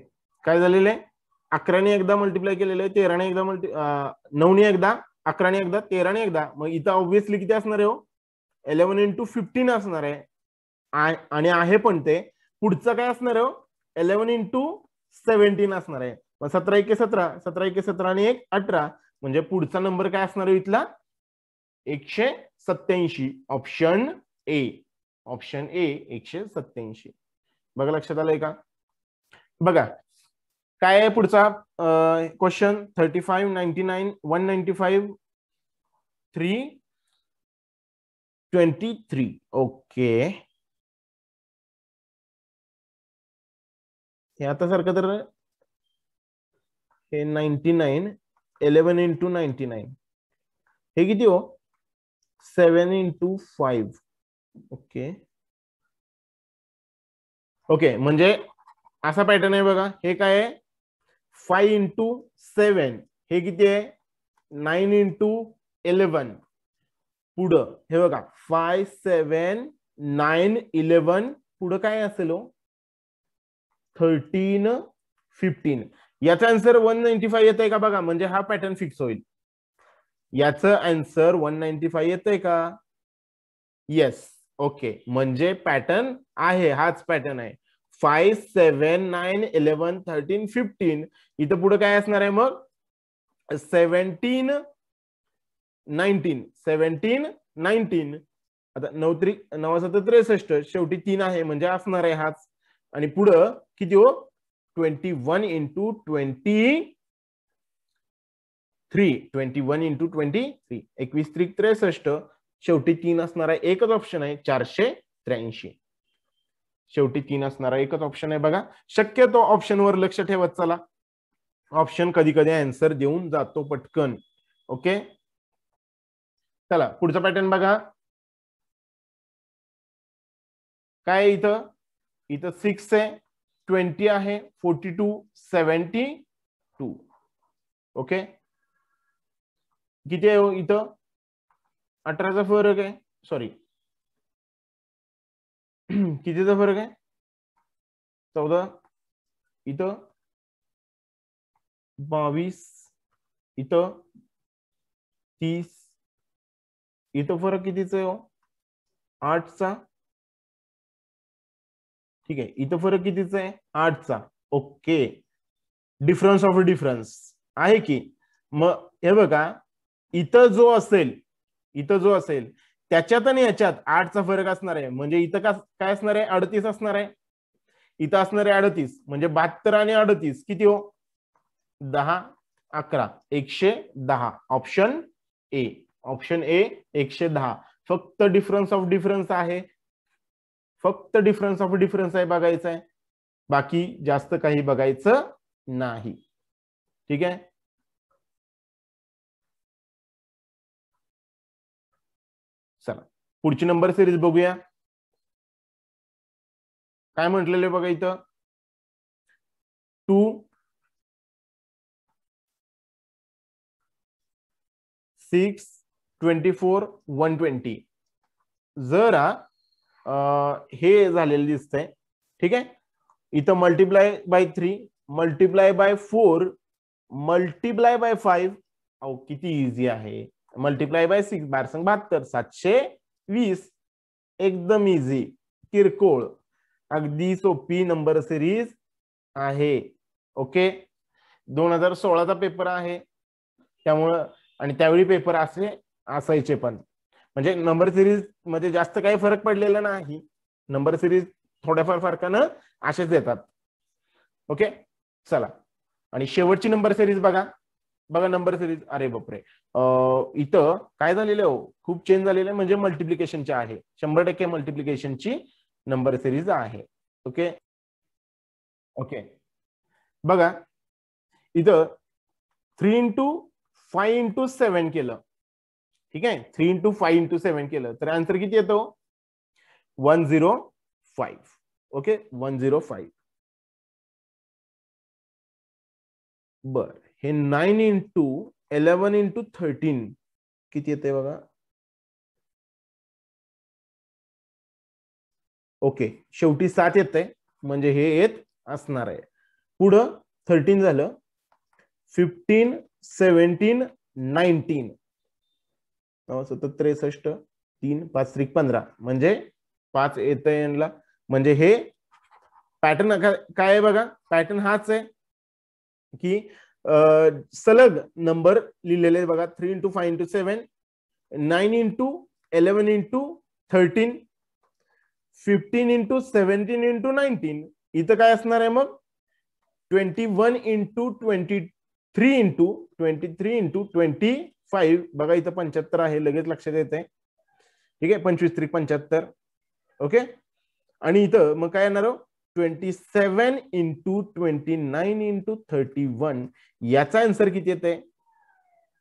काय झालेलं आहे अकराने एकदा मल्टिप्लाय केलेलं आहे तेराने एकदा मल्टी नऊने एकदा अकराने एकदा तेराने एकदा मग इथं ऑब्व्हियसली किती असणार आहे हो इलेव्हन इंटू फिफ्टीन असणार आहे आणि आहे पण ते पुढचं काय असणार आहे हो इलेव्हन इंटू सेव्हन्टीन असणार आहे मग सतरा एके सतरा सतरा एके सतरा आणि एक अठरा म्हणजे पुढचा नंबर काय असणार आहे इथला एकशे सत्याऐंशी ऑप्शन ए ऑप्शन ए एकशे सत्याऐंशी बघा लक्षात आलंय का बघा काय आहे पुढचा question thirty five ninety nine one ninety five three twenty three okay हे आता सारखं तर हे ninety nine eleven into ninety nine हे किती हो seven into five okay okay म्हणजे असा पॅटर्न आहे बघा हे काय आहे फाईव्ह इंटू सेवन हे किती आहे नाईन इंटू इलेवन पुढं हे बघा फाय सेवन नाईन इलेवन पुढं काय असेल हो थर्टीन फिफ्टीन याचा आन्सर वन नाईन्टी फाईव्ह येत आहे का बघा म्हणजे हा पॅटर्न फिक्स होईल याचं आन्सर वन नाईन्टी फाईव्ह येत आहे का येस ओके म्हणजे पॅटर्न आहे हाच पॅटर्न आहे five seven nine eleven thirteen fifteen इथं पुढे काय असणार आहे मग सेव्हन्टीन नाईन्टीन सेव्हन्टीन नाईन्टीन आता नऊ त्री नऊ तर त्रेसष्ट शेवटी तीन आहे म्हणजे असणार आहे हाच आणि पुढं किती हो twenty one into twenty three twenty one into twenty three एकवीस त्रिक त्रेसष्ट शेवटी तीन असणार आहे एकच ऑप्शन आहे चारशे त्र्याऐंशी शेवटी तीन असणारा एकच ऑप्शन आहे बघा शक्यतो ऑप्शनवर लक्ष ठेवत चला ऑप्शन कधी कधी अँसर देऊन जातो पटकन ओके चला पुढचा पॅटर्न बघा काय इथं इथं सिक्स आहे ट्वेंटी आहे forty two seventy two okay किती आहे हो इथं अठराचा फरक आहे सॉरी कितीचा फरक आहे चौदा इथं बावीस इथं तीस इथं फरक कितीच आहे हो? आठचा ठीक आहे इथं फरक कितीचा आहे आठचा ओके डिफरन्स ऑफ डिफरन्स आहे की मग हे बघा इथं जो असेल इथं जो असेल त्याच्यात आणि याच्यात आठचा फरक असणार आहे म्हणजे इथं का काय असणार आहे अडतीस असणार आहे इथं असणार आहे अडतीस म्हणजे बहात्तर आणि अडतीस किती हो दहा अकरा एकशे दहा ऑप्शन ए ऑप्शन ए एकशे दहा फक्त डिफरन्स ऑफ डिफरन्स आहे फक्त डिफरन्स ऑफ डिफरन्स आहे बघायचं आहे बाकी जास्त काही बघायचं नाही ठीक आहे पुढची नंबर सिरीज बघूया काय म्हटलेले बघा इथं two six twenty four one twenty जरा हे झालेलं दिसतंय ठीक आहे इथं multiply by three multiply by four multiply by five अहो किती इझी आहे मल्टिप्लाय बाय सिक्स बारसंग बहात्तर सातशे वीस एकदम इझी किरकोळ अगदी सोपी नंबर सिरीज आहे ओके दोन हजार सोळाचा पेपर आहे त्यामुळं आणि त्यावेळी पेपर असे असायचे पण म्हणजे नंबर सिरीज मध्ये जास्त काही फरक पडलेला नाही नंबर सिरीज थोड्याफार फरकानं असेच येतात ओके चला आणि शेवटची नंबर सिरीज बघा बघा नंबर सिरीज अरे बापरे इथं काय झालेलं आहे हो? खूप चेंज झालेलं आहे म्हणजे मल्टिप्लिकेशनच्या आहे शंभर टक्के मल्टिप्लिकेशनची नंबर सिरीज आहे ओके ओके बघा इथं three into five into seven केलं ठीक आहे three into five into seven केलं तर आन्सर किती येतो one zero five okay one zero five बर हे nine into eleven into thirteen किती येते बघा ओके शेवटी सात येत आहे म्हणजे हे येत असणार आहे पुढं थर्टीन झालं फिफ्टीन सेवन्टीन नाईन्टीन सत्तर त्रेसष्ट तीन पाच त्रिक पंधरा म्हणजे पाच येत यांना म्हणजे हे पॅटर्न काय आहे बघा पॅटर्न हाच आहे की सलग नंबर लिहिलेले बघा three into five into seven nine into eleven into thirteen fifteen into seventeen into nineteen इथं काय असणार आहे मग twenty one into twenty three into twenty three into twenty five बघा इथं पंच्याहत्तर आहे लगेच लक्षात येते ठीक आहे पंचवीस त्रिक पंच्याहत्तर ओके आणि इथं मग काय येणार हो? 27 into twenty nine into thirty one याचा आन्सर किती येत आहे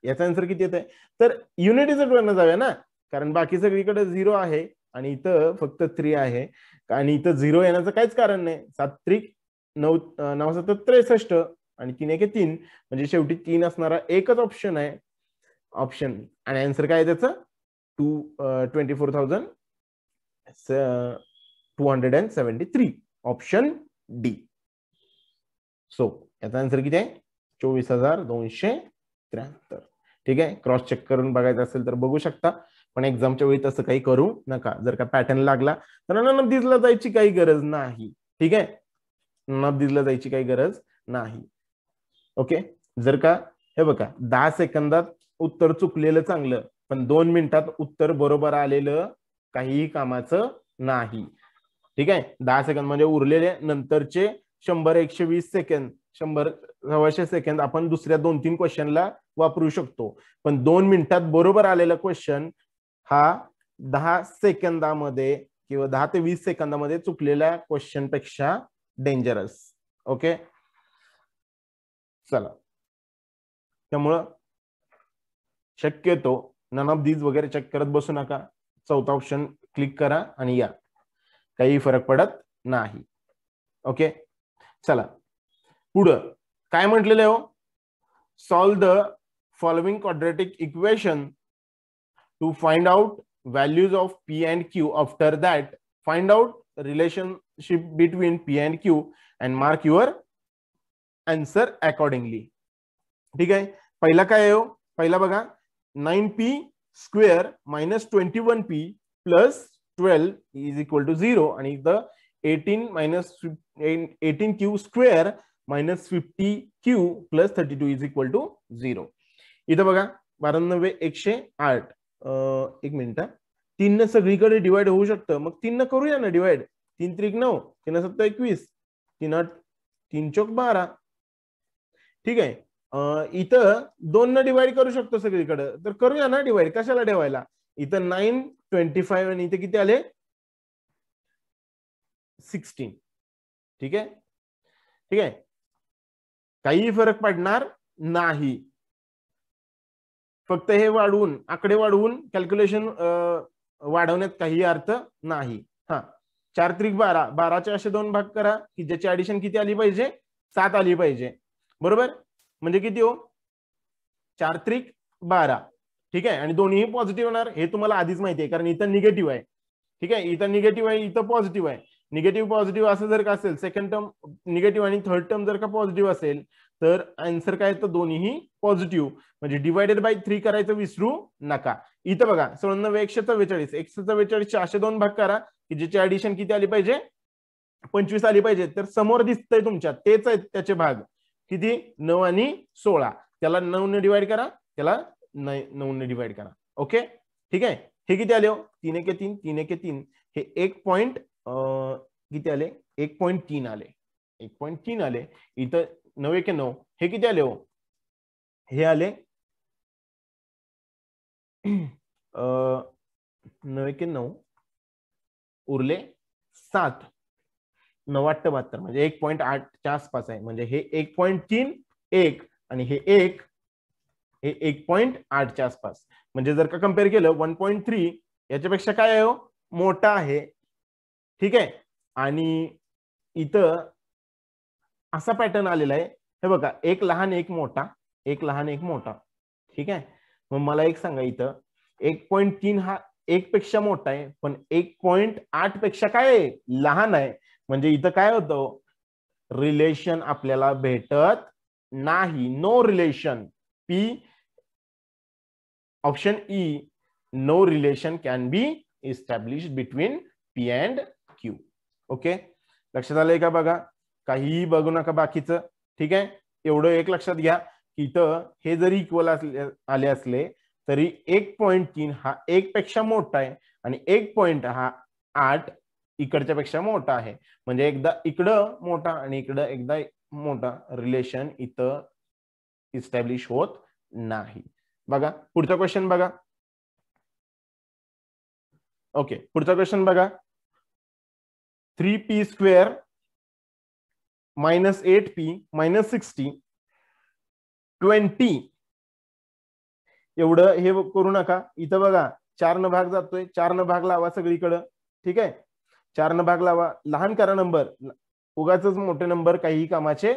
याचा आन्सर किती येत आहे तर युनिटीचं टोन जाऊया ना कारण बाकी सगळीकडे झिरो आहे आणि इथं फक्त थ्री आहे आणि इथं झिरो येण्याचं काहीच कारण नाही सात त्रिक नऊ नऊ सत्तर त्रेसष्ट आणि तीन एक तीन म्हणजे शेवटी तीन असणारा एकच ऑप्शन आहे ऑप्शन आणि आन्सर काय त्याचं two twenty four thousand two hundred and seventy three option D so याचा आन्सर किती आहे चोवीस हजार दोनशे त्र्याहत्तर ठीक आहे क्रॉस चेक करून बघायचं असेल तर बघू शकता पण एक्झामच्या वेळी तसं काही करू नका जर का पॅटर्न लागला तर दिसला जायची काही गरज नाही ठीक आहे नदीजला जायची काही गरज नाही ओके जर का हे बघा दहा सेकंदात उत्तर चुकलेलं चांगलं पण दोन मिनिटात उत्तर बरोबर आलेलं काहीही कामाचं नाही ठीक आहे दहा सेकंद म्हणजे उरलेले नंतरचे शंभर एकशे वीस सेकंद शंभर सव्वाशे सेकंद आपण दुसऱ्या दोन तीन क्वेश्चनला वापरू शकतो पण दोन मिनिटात बरोबर आलेला क्वेश्चन हा दहा सेकंदामध्ये किंवा दहा ते वीस सेकंदामध्ये चुकलेल्या क्वेश्चन पेक्षा डेंजरस ओके चला त्यामुळं शक्यतो नन ऑफ दीज वगैरे चेक करत बसू नका चौथा ऑप्शन क्लिक करा आणि या काही फरक पडत नहीं ओके चला काय आहे हो solve the following quadratic equation to find out values of P and Q after that find out relationship between P and Q and mark your answer accordingly ठीक है पहला का पहला बगा nine P square minus twenty one P plus twelve is equal to zero आणि if eighteen minus eighteen Q square minus fifty Q plus thirty two is equal to zero इथं बघा बारानव्वे एकशे आठ एक मिनिट तीन सगळीकडे डिवाइड होऊ शकतं मग तीन करूया ना डिवाइड तीन त्रिक नऊ तीन सत्त एकवीस तीन आठ तीन चौक बारा ठीक आहे इथं दोन न डिवाइड करू शकतो सगळीकडे तर करूया ना डिवाइड कशाला ठेवायला इथं नाईन ट्वेंटी फाईव्ह आणि इथे किती आले सिक्स्टीन ठीक आहे ठीक आहे काही फरक पडणार नाही फक्त हे वाढवून आकडे वाढवून कॅल्क्युलेशन वाढवण्यात काही अर्थ नाही हा चार त्रिक बारा बाराचे असे दोन भाग करा की ज्याची ऍडिशन किती आली पाहिजे सात आली पाहिजे बरोबर म्हणजे किती हो चार त्रिक बारा ठीक आहे आणि दोन्ही पॉझिटिव्ह येणार हे तुम्हाला आधीच माहिती आहे कारण इथं निगेटिव्ह आहे ठीक आहे इथं निगेटिव्ह आहे इथं पॉझिटिव्ह आहे निगेटिव्ह पॉझिटिव्ह असं जर का असेल सेकंड टर्म निगेटिव्ह आणि थर्ड टर्म जर का पॉझिटिव्ह असेल तर आन्सर काय तर दोन्हीही पॉझिटिव्ह म्हणजे डिवायडेड बाय थ्री करायचं विसरू नका इथं बघा सोळांनव्वे एकशे चव्वेचाळीस एकशे चव्वेचाळीसचे असे दोन भाग करा की ज्याची ऍडिशन किती आली पाहिजे पंचवीस आली पाहिजे तर समोर दिसतंय तुमच्या तेच आहेत त्याचे भाग किती नऊ आणि सोळा त्याला नऊ ने डिवाइड करा त्याला नऊने डिवाइड करा ओके ठीक आहे हे किती आले हो तीन एके तीन तीन एक तीन हे एक पॉइंट किती आले एक पॉइंट तीन आले एक पॉइंट तीन आले इथं नऊ एके नऊ हे किती आले हो हे आले नऊ एके नऊ उरले सात नव्वाट्ट बहात्तर म्हणजे एक पॉईंट आठच्या आसपास आहे म्हणजे हे एक पॉईंट तीन एक आणि हे एक हे एक पॉईंट आठच्या आसपास म्हणजे जर का कम्पेअर केलं वन पॉईंट थ्री याच्यापेक्षा काय आहे हो? मोठा आहे ठीक आहे आणि इथं असा पॅटर्न आलेला आहे हे बघा एक लहान एक मोठा एक लहान एक मोठा ठीक आहे मग मला एक सांगा इथं एक पॉईंट तीन हा एक पेक्षा मोठा आहे पण एक पॉईंट आठ पेक्षा काय आहे लहान आहे म्हणजे इथं काय होतं रिलेशन हो? आपल्याला भेटत नाही no relation P option E no relation can be establish between P and Q okay लक्षात आलंय का बघा काहीही बघू नका बाकीचं ठीक आहे एवढं एक लक्षात घ्या की इथं हे जरी इक्वल असले आले असले तरी एक पॉइंट तीन हा एक पेक्षा मोठा आहे आणि एक पॉइंट हा आठ इकडच्या पेक्षा मोठा आहे म्हणजे एकदा इकडं मोठा आणि इकडं एकदा मोठा रिलेशन इथं इस्टॅब्लिश होत नाही बघा पुढचा क्वेश्चन बघा ओके पुढचा क्वेश्चन बघा three P square minus eight P minus sixty twenty एवढं हे करू नका इथं बघा चार न भाग जातोय चार न भाग लावा सगळीकडं ठीक आहे चार न भाग लावा लहान करा नंबर उगाच मोठे नंबर काही कामाचे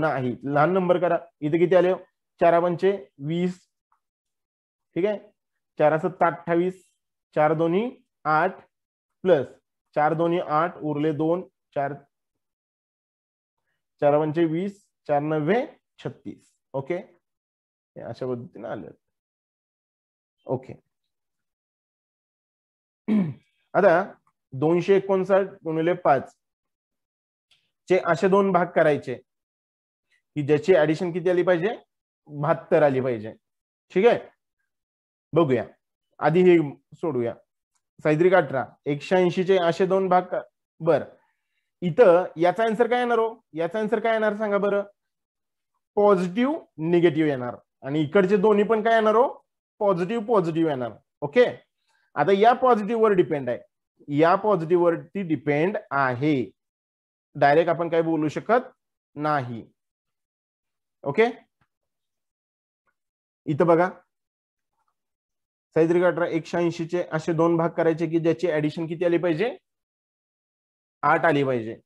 नाही लहान नंबर करा इथे किती आले हो? चारा पंचे वीस ठीक आहे चार सत्ता अठ्ठावीस चार दोन्ही आठ प्लस चार दोन्ही आठ उरले दोन चार चार म्हणजे वीस चार नव्हे छत्तीस ओके अशा पद्धतीने आले ओके आता दोनशे एकोणसाठ गुणिले पाच चे असे दोन भाग करायचे की ज्याची ऍडिशन किती आली पाहिजे बहात्तर आली पाहिजे ठीक आहे बघूया आधी हे सोडूया सायद्रिक अठरा एकशे चे असे दोन भाग बर इथं याचा आन्सर काय येणार हो याचा आन्सर काय येणार सांगा बरं पॉझिटिव्ह निगेटिव्ह येणार आणि इकडचे दोन्ही पण काय येणार हो पॉझिटिव्ह पॉझिटिव्ह येणार ओके आता या पॉझिटिव्ह वर डिपेंड आहे या पॉझिटिव्ह वरती डिपेंड आहे डायरेक्ट आपण काय बोलू शकत नाही ओके इथं बघा सायद्रिक अठरा एकशे चे असे दोन भाग करायचे की ज्याची ऍडिशन किती आली पाहिजे आठ आली पाहिजे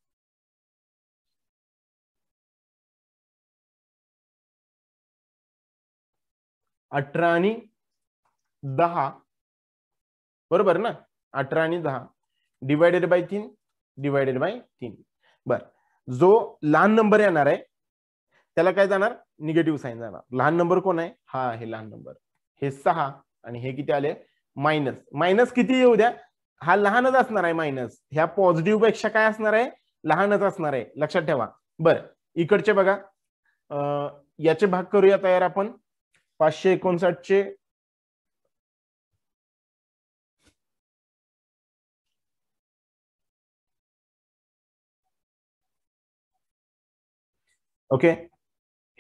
अठरा आणि दहा बरोबर ना अठरा आणि दहा डिवायडेड बाय तीन डिवायडेड बाय तीन बर जो लहान नंबर येणार आहे त्याला काय जाणार निगेटिव्ह साईन जाणार लहान नंबर कोण आहे हा आहे लहान नंबर हे सहा आणि हे किती आले मायनस मायनस किती येऊ द्या हा लहानच असणार आहे मायनस ह्या पॉझिटिव्ह पेक्षा काय असणार आहे लहानच असणार आहे लक्षात ठेवा बरं इकडचे बघा याचे भाग करूया तयार आपण पाचशे चे ओके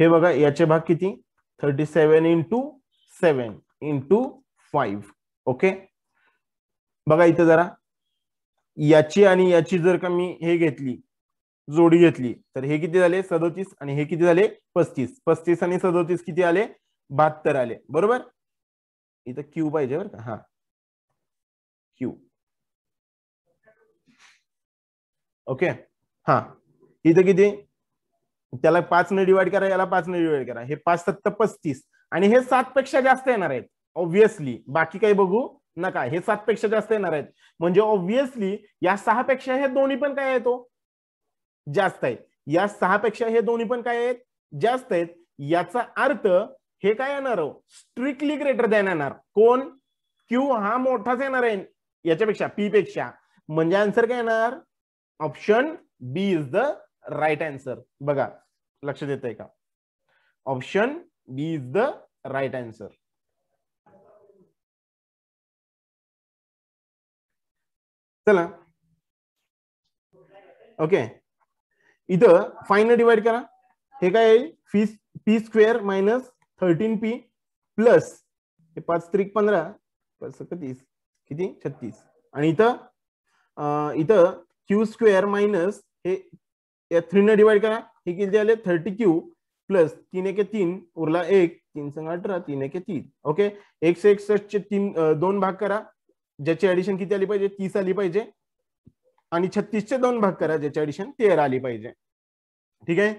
हे बघा याचे भाग किती thirty seven into seven into five okay बघा इथं जरा याची आणि याची जर का मी हे घेतली जोडी घेतली तर हे किती झाले सदोतीस आणि हे किती झाले पस्तीस पस्तीस आणि सदोतीस किती आले बहात्तर आले बरोबर इथं क्यू पाहिजे बरं का हा क्यू ओके हा इथं किती त्याला पाच ने डिवाइड करा याला पाच ने डिवाइड करा हे पाच सत्तर पस्तीस आणि हे सात पेक्षा जास्त येणार आहेत ऑब्विसली बाकी काही बघू नका हे सात पेक्षा जास्त येणार आहेत म्हणजे ऑब्विसली या सहा पेक्षा हे दोन्ही पण काय येतो हो? जास्त आहेत या सहा पेक्षा हे दोन्ही पण काय आहेत जास्त आहेत याचा अर्थ हे काय येणार स्ट्रिक्टली ग्रेटर दॅन येणार कोण क्यू हा मोठाच येणार आहे याच्यापेक्षा पी पेक्षा म्हणजे आन्सर काय येणार option B is the right answer बघा लक्ष देत आहे का option B is the right answer. चला ओके इथं फाईन डिवाइड करा हे काय येईल फी P square minus thirteen P plus हे पाच त्रिक पंधरा तीस किती छत्तीस आणि इथं इथं क्यू स्क्वेअर मायनस हे या थ्रीनं डिवाइड करा हे किती आले थर्टी क्यू प्लस तीन एके तीन उरला एक तीन संघ अठरा तीन एके तीन ओके एकशे एकसष्टचे तीन दोन भाग करा ज्याची ऍडिशन किती आली पाहिजे तीस आली पाहिजे आणि चे दोन भाग करा ज्याची ऍडिशन तेरा आली पाहिजे ठीक आहे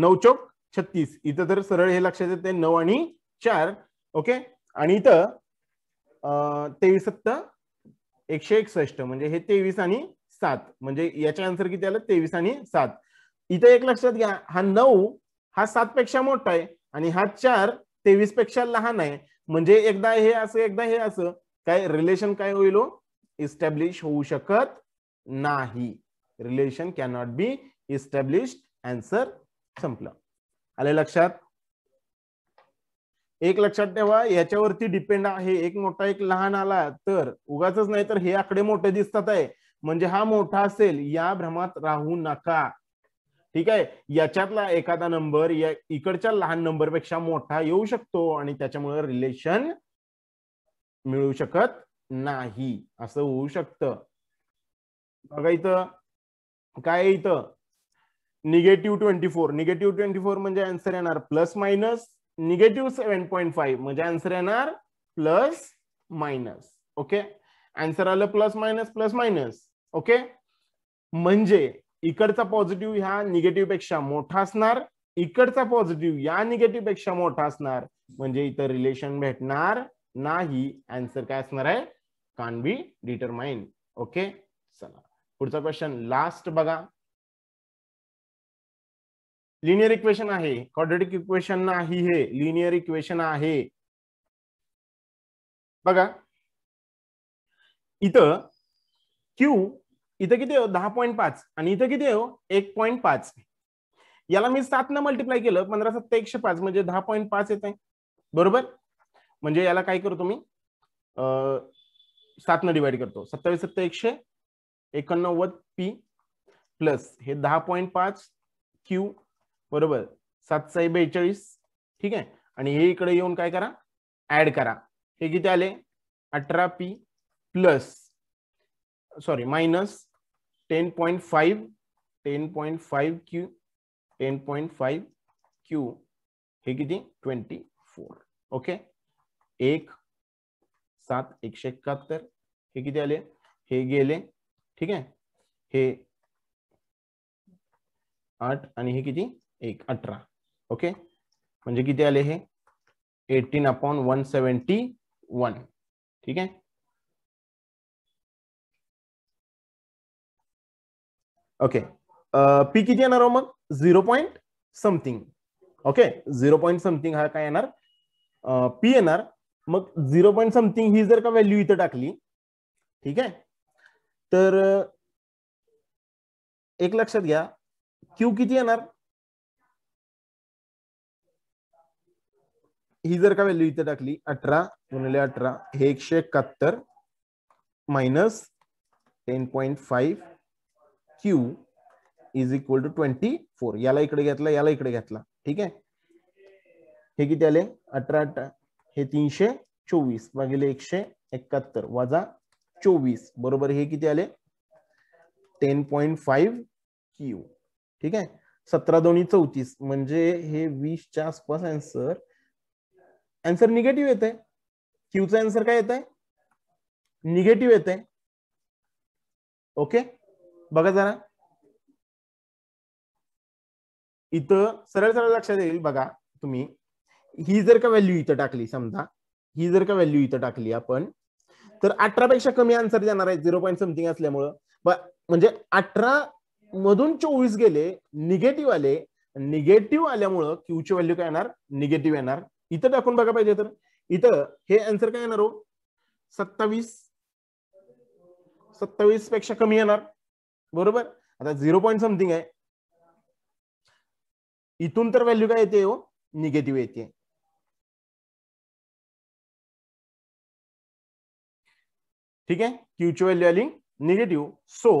नऊ चौक छत्तीस इथं तर सरळ हे लक्षात येते नऊ आणि चार ओके आणि इथं तेवीस सत्त एकशे एकसष्ट म्हणजे हे तेवीस आणि सात म्हणजे याचे आन्सर किती आलं तेवीस आणि सात इथं एक लक्षात घ्या हा नऊ हा सात पेक्षा मोठा आहे आणि हा चार तेवीस पेक्षा लहान आहे म्हणजे एकदा हे असं एकदा हे असं काय रिलेशन काय होईल इस्टॅब्लिश हो? होऊ शकत नाही relation cannot be establish answer संपलं आले लक्षात एक लक्षात ठेवा याच्यावरती डिपेंड आहे एक मोठा एक लहान आला तर उगाच नाही तर हे आकडे मोठे दिसतात आहे म्हणजे हा मोठा असेल या भ्रमात राहू नका ठीक आहे याच्यातला एखादा नंबर या इकडच्या लहान नंबरपेक्षा मोठा येऊ शकतो आणि त्याच्यामुळे रिलेशन मिळू शकत नाही असं होऊ शकत बघा इथं काय इथं negative twenty four negative twenty four म्हणजे आन्सर येणार plus minus negative seven point five म्हणजे आन्सर येणार प्लस मायनस ओके आन्सर आलं plus minus plus minus okay म्हणजे इकडचा पॉझिटिव्ह ह्या निगेटिव्ह पेक्षा मोठा असणार इकडचा पॉझिटिव्ह या निगेटिव्ह पेक्षा मोठा असणार म्हणजे इथं रिलेशन भेटणार नाही आन्सर काय असणार आहे कान बी डिटरमाइन ओके चला पुढचा क्वेश्चन लास्ट बघा लिनियर इक्वेशन आहे क्वाड्रेटिक इक्वेशन नाही हे लिनियर इक्वेशन आहे बघा इथं क्यू इथं किती हो दहा पॉईंट पाच आणि इथं किती हो एक पॉईंट पाच याला मी सात न मल्टिप्लाय केलं पंधरा सत्ता एकशे पाच म्हणजे दहा पॉईंट पाच येत आहे बरोबर म्हणजे याला काय करतो मी सात न डिवाइड करतो सत्तावीस सत्ता एकशे एकोणनव्वद पी प्लस हे दहा पॉईंट पाच क्यू बरोबर सातशे बेचाळीस ठीक आहे आणि हे इकडे येऊन काय करा ऍड करा हे किती आले अठरा P plus sorry minus ten point five ten point five Q ten point five Q हे किती ट्वेंटी फोर ओके एक सात एकशे एकाहत्तर हे किती आले हे गेले ठीक है हे आठ आणि हे किती एक अठरा ओके म्हणजे किती आले हे eighteen upon one seventy one ठीक है ओके पी uh, किती येणार हो मग zero point something okay zero point something हा काय येणार पी uh, येणार मग झिरो पॉईंट समथिंग ही जर का व्हॅल्यू इथं टाकली ठीक आहे तर uh, एक लक्षात घ्या क्यू किती येणार ही जर का व्हॅल्यू इथे टाकली अठरा गुणिले अठरा हे एकशे एकाहत्तर minus ten point five Q is equal to twenty four याला इकडे घेतला याला इकडे घेतला ठीक आहे हे किती आले अठरा अठरा हे तीनशे चोवीस भागिले एकशे एकाहत्तर वजा चोवीस बरोबर हे किती आले टेन पॉइंट फाईव्ह क्यू ठीक आहे सतरा दोन्ही चौतीस म्हणजे हे वीसच्या आसपास अँसर अँसर निगेटिव्ह येत आहे क्यूचा अँसर काय येत आहे निगेटिव्ह येत आहे ओके बघा जरा इथं सरळ सरळ लक्षात येईल बघा तुम्ही ही जर का व्हॅल्यू इथं टाकली समजा ही जर का व्हॅल्यू इथं टाकली आपण तर अठरा पेक्षा कमी आन्सर देणार आहे झिरो पॉईंट समथिंग असल्यामुळं म्हणजे अठरा मधून चोवीस गेले निगेटिव्ह आले निगेटिव्ह आल्यामुळं क्यूची व्हॅल्यू काय येणार निगेटिव्ह येणार इथं टाकून बघा पाहिजे तर इथं हे आन्सर काय येणार हो सत्तावीस सत्तावीस पेक्षा कमी येणार बरबर आता जीरो पॉइंट समथिंग है इतन तो वैल्यू का हो निगेटिव्ह येते ठीक क्यू ची वैल्यू आली निगेटिव सो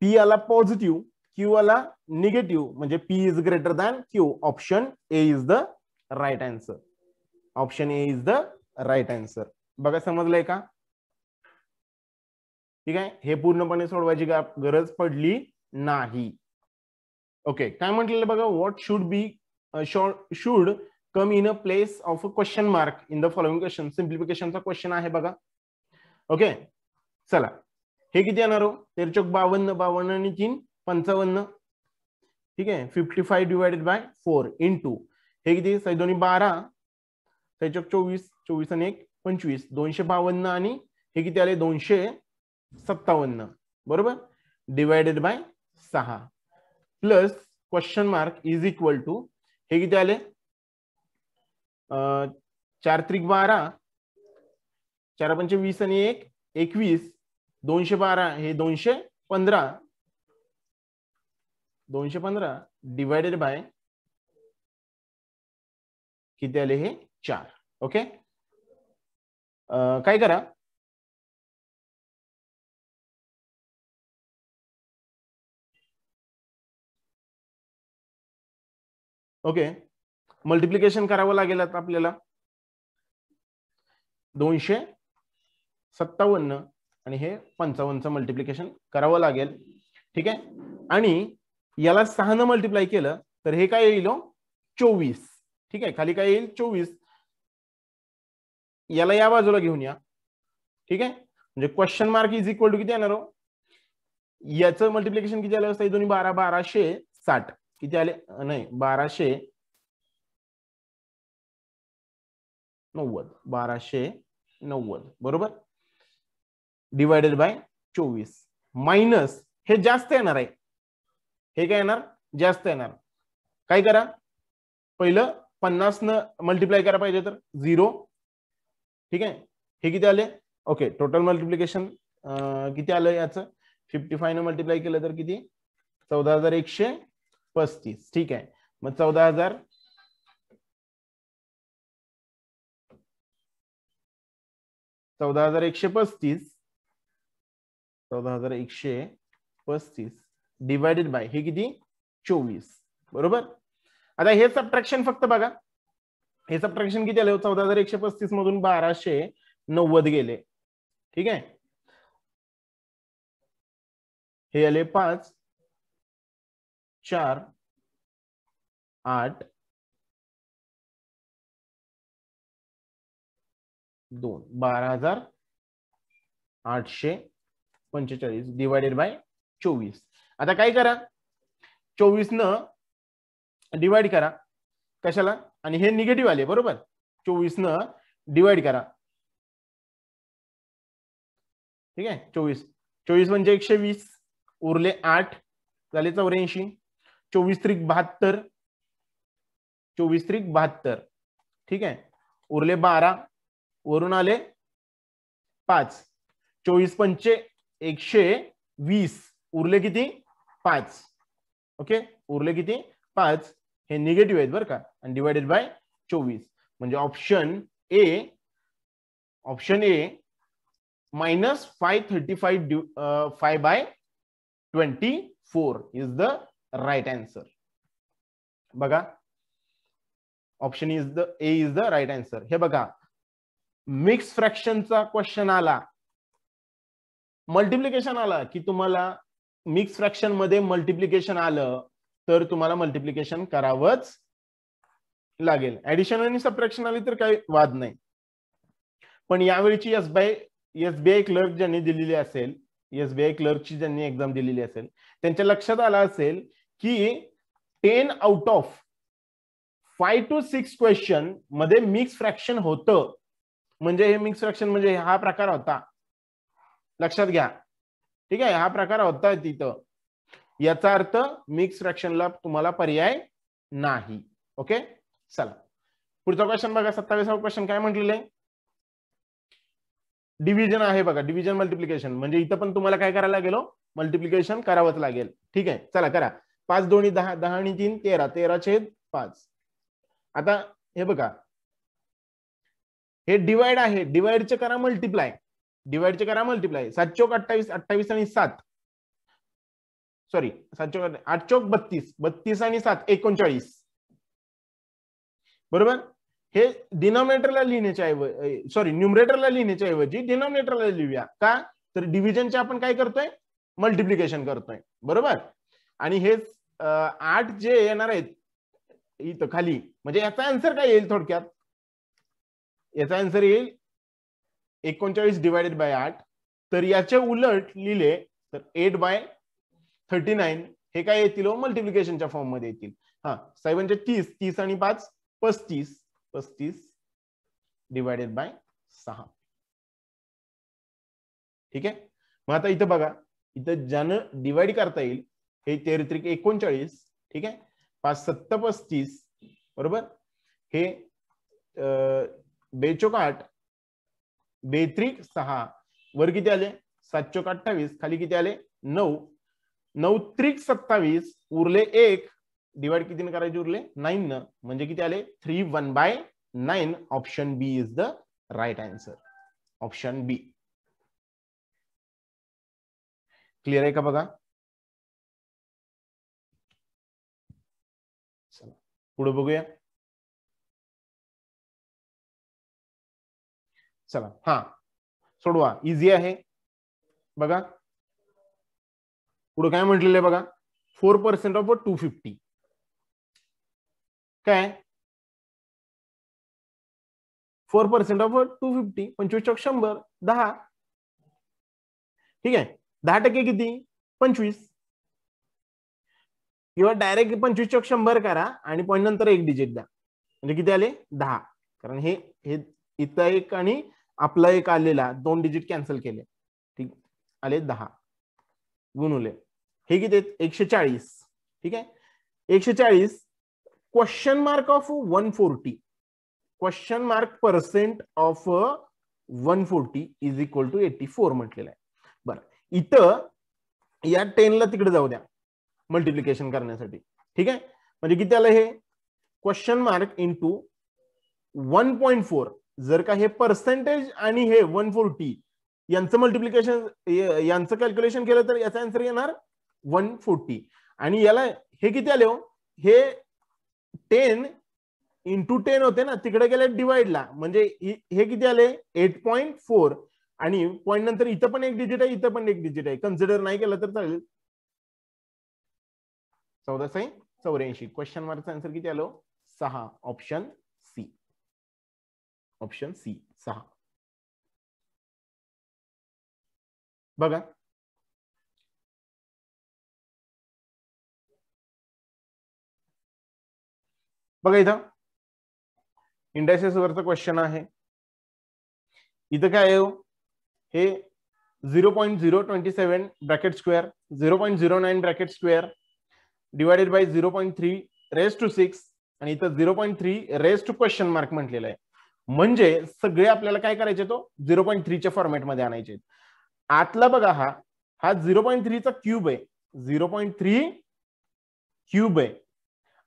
पी आला पॉजिटिव क्यू आला negative P is greater than Q option A is the right answer option A is the right answer बग समझ का ठीक आहे हे पूर्णपणे सोडवायची गरज पडली नाही ओके काय म्हटलेलं बघा what should be should come in a place of a question mark in the following question सिम्प्लिफिकेशनचा क्वेश्चन आहे बघा ओके चला हे किती येणार हो तेरचोक बावन्न बावन्न आणि तीन पंचावन्न ठीक आहे fifty five divided by four into हे किती सही दोन्ही बारा सैचोक चोवीस चोवीस आणि एक पंचवीस दोनशे बावन्न आणि हे किती आले दोनशे सत्तावन्न बरोबर डिवायडेड बाय सहा plus question mark is equal to हे किती आले चार त्रिक बारा चार पंचवीस वीस आणि एक एकवीस दोनशे बारा हे दोनशे पंधरा दोनशे पंधरा डिवायडेड बाय किती आले हे चार ओके काय करा ओके मल्टिप्लिकेशन करावं लागेल आता आपल्याला दोनशे सत्तावन्न आणि हे पंचावन्नचं मल्टिप्लिकेशन करावं लागेल ठीक आहे आणि याला सहानं मल्टिप्लाय केलं तर हे काय येईल हो? चोवीस ठीक आहे खाली काय येईल चोवीस याला या बाजूला घेऊन या ठीक आहे म्हणजे question mark is equal to किती येणार हो याचं मल्टिप्लिकेशन किती आलं असतं दोन्ही बारा बाराशे साठ किती आले नाही बाराशे नव्वद बाराशे नव्वद बरोबर डिवायडेड बाय चोवीस मायनस हे जास्त येणार आहे हे काय येणार जास्त येणार काय करा पहिलं पन्नास न मल्टिप्लाय करा पाहिजे तर झिरो ठीक आहे हे किती आले ओके टोटल मल्टिप्लिकेशन किती आलं याचं फिफ्टी फाय न मल्टिप्लाय केलं तर किती चौदा हजार एकशे पस्तीस ठीक आहे मग चौदा हजार चौदा हजार एकशे पस्तीस चौदा हजार एकशे पस्तीस डिवायडेड बाय हे किती चोवीस बरोबर आता हे सबट्रॅक्शन फक्त बघा हे सबट्रॅक्शन किती आले चौदा हजार एकशे पस्तीस मधून बाराशे नव्वद गेले ठीक आहे हे आले पाच चार आठ दोन बारा हजार आठशे पंचेचाळीस डिवायडेड बाय चोवीस आता काय करा चोवीस न डिवाइड करा कशाला आणि हे निगेटिव्ह आले बरोबर चोवीस न डिवाइड करा ठीक आहे चोवीस चोवीस म्हणजे एकशे वीस उरले आठ झाले चौऱ्याऐंशी चोवीस त्रिक बहात्तर चोवीस त्रिक बहात्तर ठीक आहे उरले बारा वरून आले पाच चोवीस पंचे एकशे वीस उरले किती पाच ओके उरले किती पाच हे निगेटिव्ह आहेत बर का आणि डिवायडेड बाय चोवीस म्हणजे option A option A minus five thirty five five by twenty four is the right answer बघा option is the A is the right answer हे बघा मिक्स फ्रॅक्शनचा क्वेश्चन आला मल्टिप्लिकेशन आला की तुम्हाला मिक्स फ्रॅक्शन मध्ये मल्टिप्लिकेशन आलं तर तुम्हाला मल्टिप्लिकेशन करावंच लागेल ऍडिशन आणि सबट्रॅक्शन आली तर काही वाद नाही पण यावेळीची बी आय क्लर्क ज्यांनी दिलेली असेल एस बी आय क्लर्कची ज्यांनी एक्झाम दिलेली असेल त्यांच्या लक्षात आला असेल की ten out of five to six question मध्ये मिक्स फ्रॅक्शन होतं म्हणजे हे मिक्स फ्रॅक्शन म्हणजे हा प्रकार होता लक्षात घ्या ठीक आहे हा प्रकार होता तिथं याचा अर्थ मिक्स फ्रॅक्शनला तुम्हाला पर्याय नाही ओके चला पुढचा क्वेश्चन बघा सत्तावीसावा क्वेश्चन काय म्हटलेलं आहे डिव्हिजन आहे बघा डिव्हिजन मल्टिप्लिकेशन म्हणजे इथं पण तुम्हाला काय करायला गेलो हो? मल्टिप्लिकेशन करावंच लागेल ठीक आहे चला करा पाच दोन्ही दहा दहा आणि तीन तेरा तेरा छेद पाच आता हे बघा हे डिवाइड आहे डिवाइडचे करा मल्टिप्लाय डिवाइडचे करा मल्टिप्लाय सात चौक अठ्ठावीस अठ्ठावीस आणि सात सॉरी सात चौक आठ चौक बत्तीस बत्तीस आणि सात एकोणचाळीस बरोबर हे डिनॉमिनेटरला लिहिण्याच्या ऐवजी सॉरी न्युमरेटरला लिहिण्याच्या ऐवजी डिनॉमिनेटरला लिहूया का तर डिव्हिजनचे आपण काय करतोय मल्टिप्लिकेशन करतोय बरोबर आणि हेच आठ जे येणार आहेत इथं खाली म्हणजे याचा आन्सर काय येईल थोडक्यात याचा आन्सर येईल एकोणचाळीस डिवायडेड बाय आठ तर याच्या उलट लिहिले तर एट बाय थर्टी नाईन हे काय येतील मल्टिप्लिकेशनच्या हो? फॉर्म मध्ये येतील हा साहेबांचे तीस तीस आणि पाच पस्तीस पस्तीस डिवायडेड बाय सहा ठीक आहे मग आता इथं बघा इथं ज्यानं डिवाइड करता येईल हे तेर त्रिक एकोणचाळीस ठीक आहे पाच सत्त पस्तीस बरोबर हे बेचोकाठ बेत्रिक सहा वर किती आले सातशे अठ्ठावीस खाली किती आले नऊ नऊ त्रिक सत्तावीस उरले एक डिवाइड किती करायचे उरले नाईन न म्हणजे किती आले three one by nine option B is the right answer option B clear आहे का बघा चला हाँ सोडवा इजी है बघा पुढे काय म्हटलेलं आहे four percent of two fifty क्या four percent of two fifty पंचवीस चौक शंभर दहा ठीक है दहा टक्के पंचवीस किंवा डायरेक्ट चौक शंभर करा आणि पॉईंट नंतर एक डिजिट द्या म्हणजे किती आले दहा कारण हे हे इथं एक आणि आपला एक आलेला दोन डिजिट कॅन्सल केले ठीक आले दहा गुणवले हे किती एकशे चाळीस ठीक आहे एकशे चाळीस question mark of one forty question mark percent of one forty is equal to eighty four म्हटलेलं आहे बरं इथं या टेनला तिकडे जाऊ द्या मल्टिप्लिकेशन करण्यासाठी ठीक आहे म्हणजे किती आलं हे question mark into one point four जर का हे पर्सेंटेज आणि हे वन फोर्टी यांचं मल्टिप्लिकेशन यांचं कॅल्क्युलेशन केलं तर याचा आन्सर येणार वन फोर्टी आणि याला हे किती आले हो हे टेन इंटू टेन होते ना तिकडे गेले डिवाइडला म्हणजे हे किती आले एट पॉईंट फोर आणि पॉईंट नंतर इथं पण एक डिजिट आहे इथं पण एक डिजिट आहे कन्सिडर नाही केलं तर चालेल चौदाशे चौऱ्याऐंशी क्वेश्चन मार्कचा आन्सर किती आलो सहा ऑप्शन सी ऑप्शन सी सहा बघा बघा इथं इंडायसेस वरचं क्वेश्चन आहे इथं काय आहे हो? हे zero point zero twenty seven bracket square zero point zero nine bracket square divided by zero point three raise to six आणि इथं zero point three raise to question mark म्हटलेलं आहे म्हणजे सगळे आपल्याला काय करायचे तो झिरो पॉईंट थ्रीच्या फॉर्मॅटमध्ये आणायचे आतला बघा हा हा झिरो पॉईंट थ्रीचा क्यूब आहे झिरो पॉईंट थ्री क्यूब आहे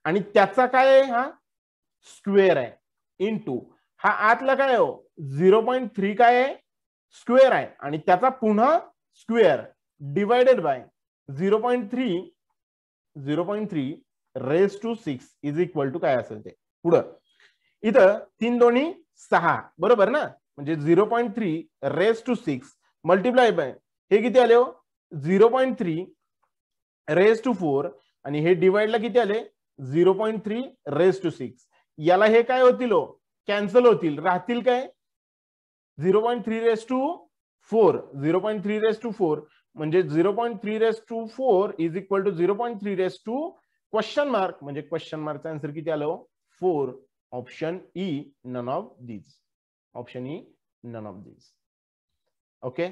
आणि त्याचा काय आहे हा स्क्वेअर आहे इन टू हा आतला काय हो झिरो पॉईंट थ्री काय आहे स्क्वेअर आहे आणि त्याचा पुन्हा square divided by zero point three zero point three raise to six is equal to काय असेल ते पुढं इथं तीन दोन्ही सहा बरोबर ना म्हणजे zero point three raise to six multiply by हे किती आले हो zero point three raise to four आणि हे डिवाइडला किती आले zero point three raise to six याला हे काय होतील हो कॅन्सल होतील राहतील काय zero point three raise to four zero point three raise to four म्हणजे zero point three raise to four is equal to zero point three raise to question mark म्हणजे क्वेश्चन मार्कचा आन्सर किती आलो four option E none of these option E none of these okay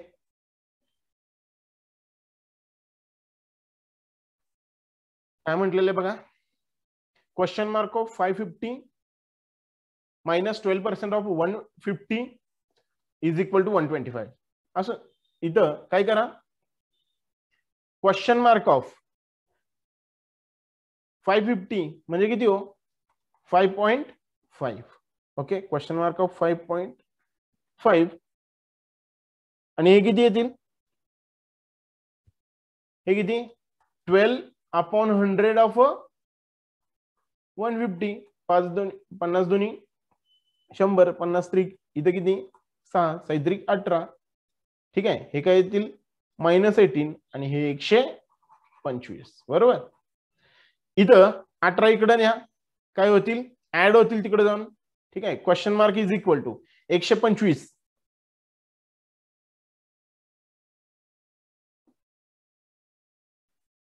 काय म्हटलेले बघा question mark of five fifty minus twelve percent of one fifty is equal to one twenty five असं इथं काय करा question mark of five fifty म्हणजे किती हो five point five okay question mark of five point five आणि हे किती येतील हे किती twelve upon hundred of one fifty पाच दोन पन्नास दोन्ही शंभर पन्नास त्रिक इथं किती सहा सैत्रिक अठरा ठीक आहे हे काय येतील मायनस एटीन आणि हे एकशे पंचवीस बरोबर इथं अठरा इकडं न्या काय होतील ऍड होतील तिकडे जाऊन ठीक आहे question mark is equal to एकशे पंचवीस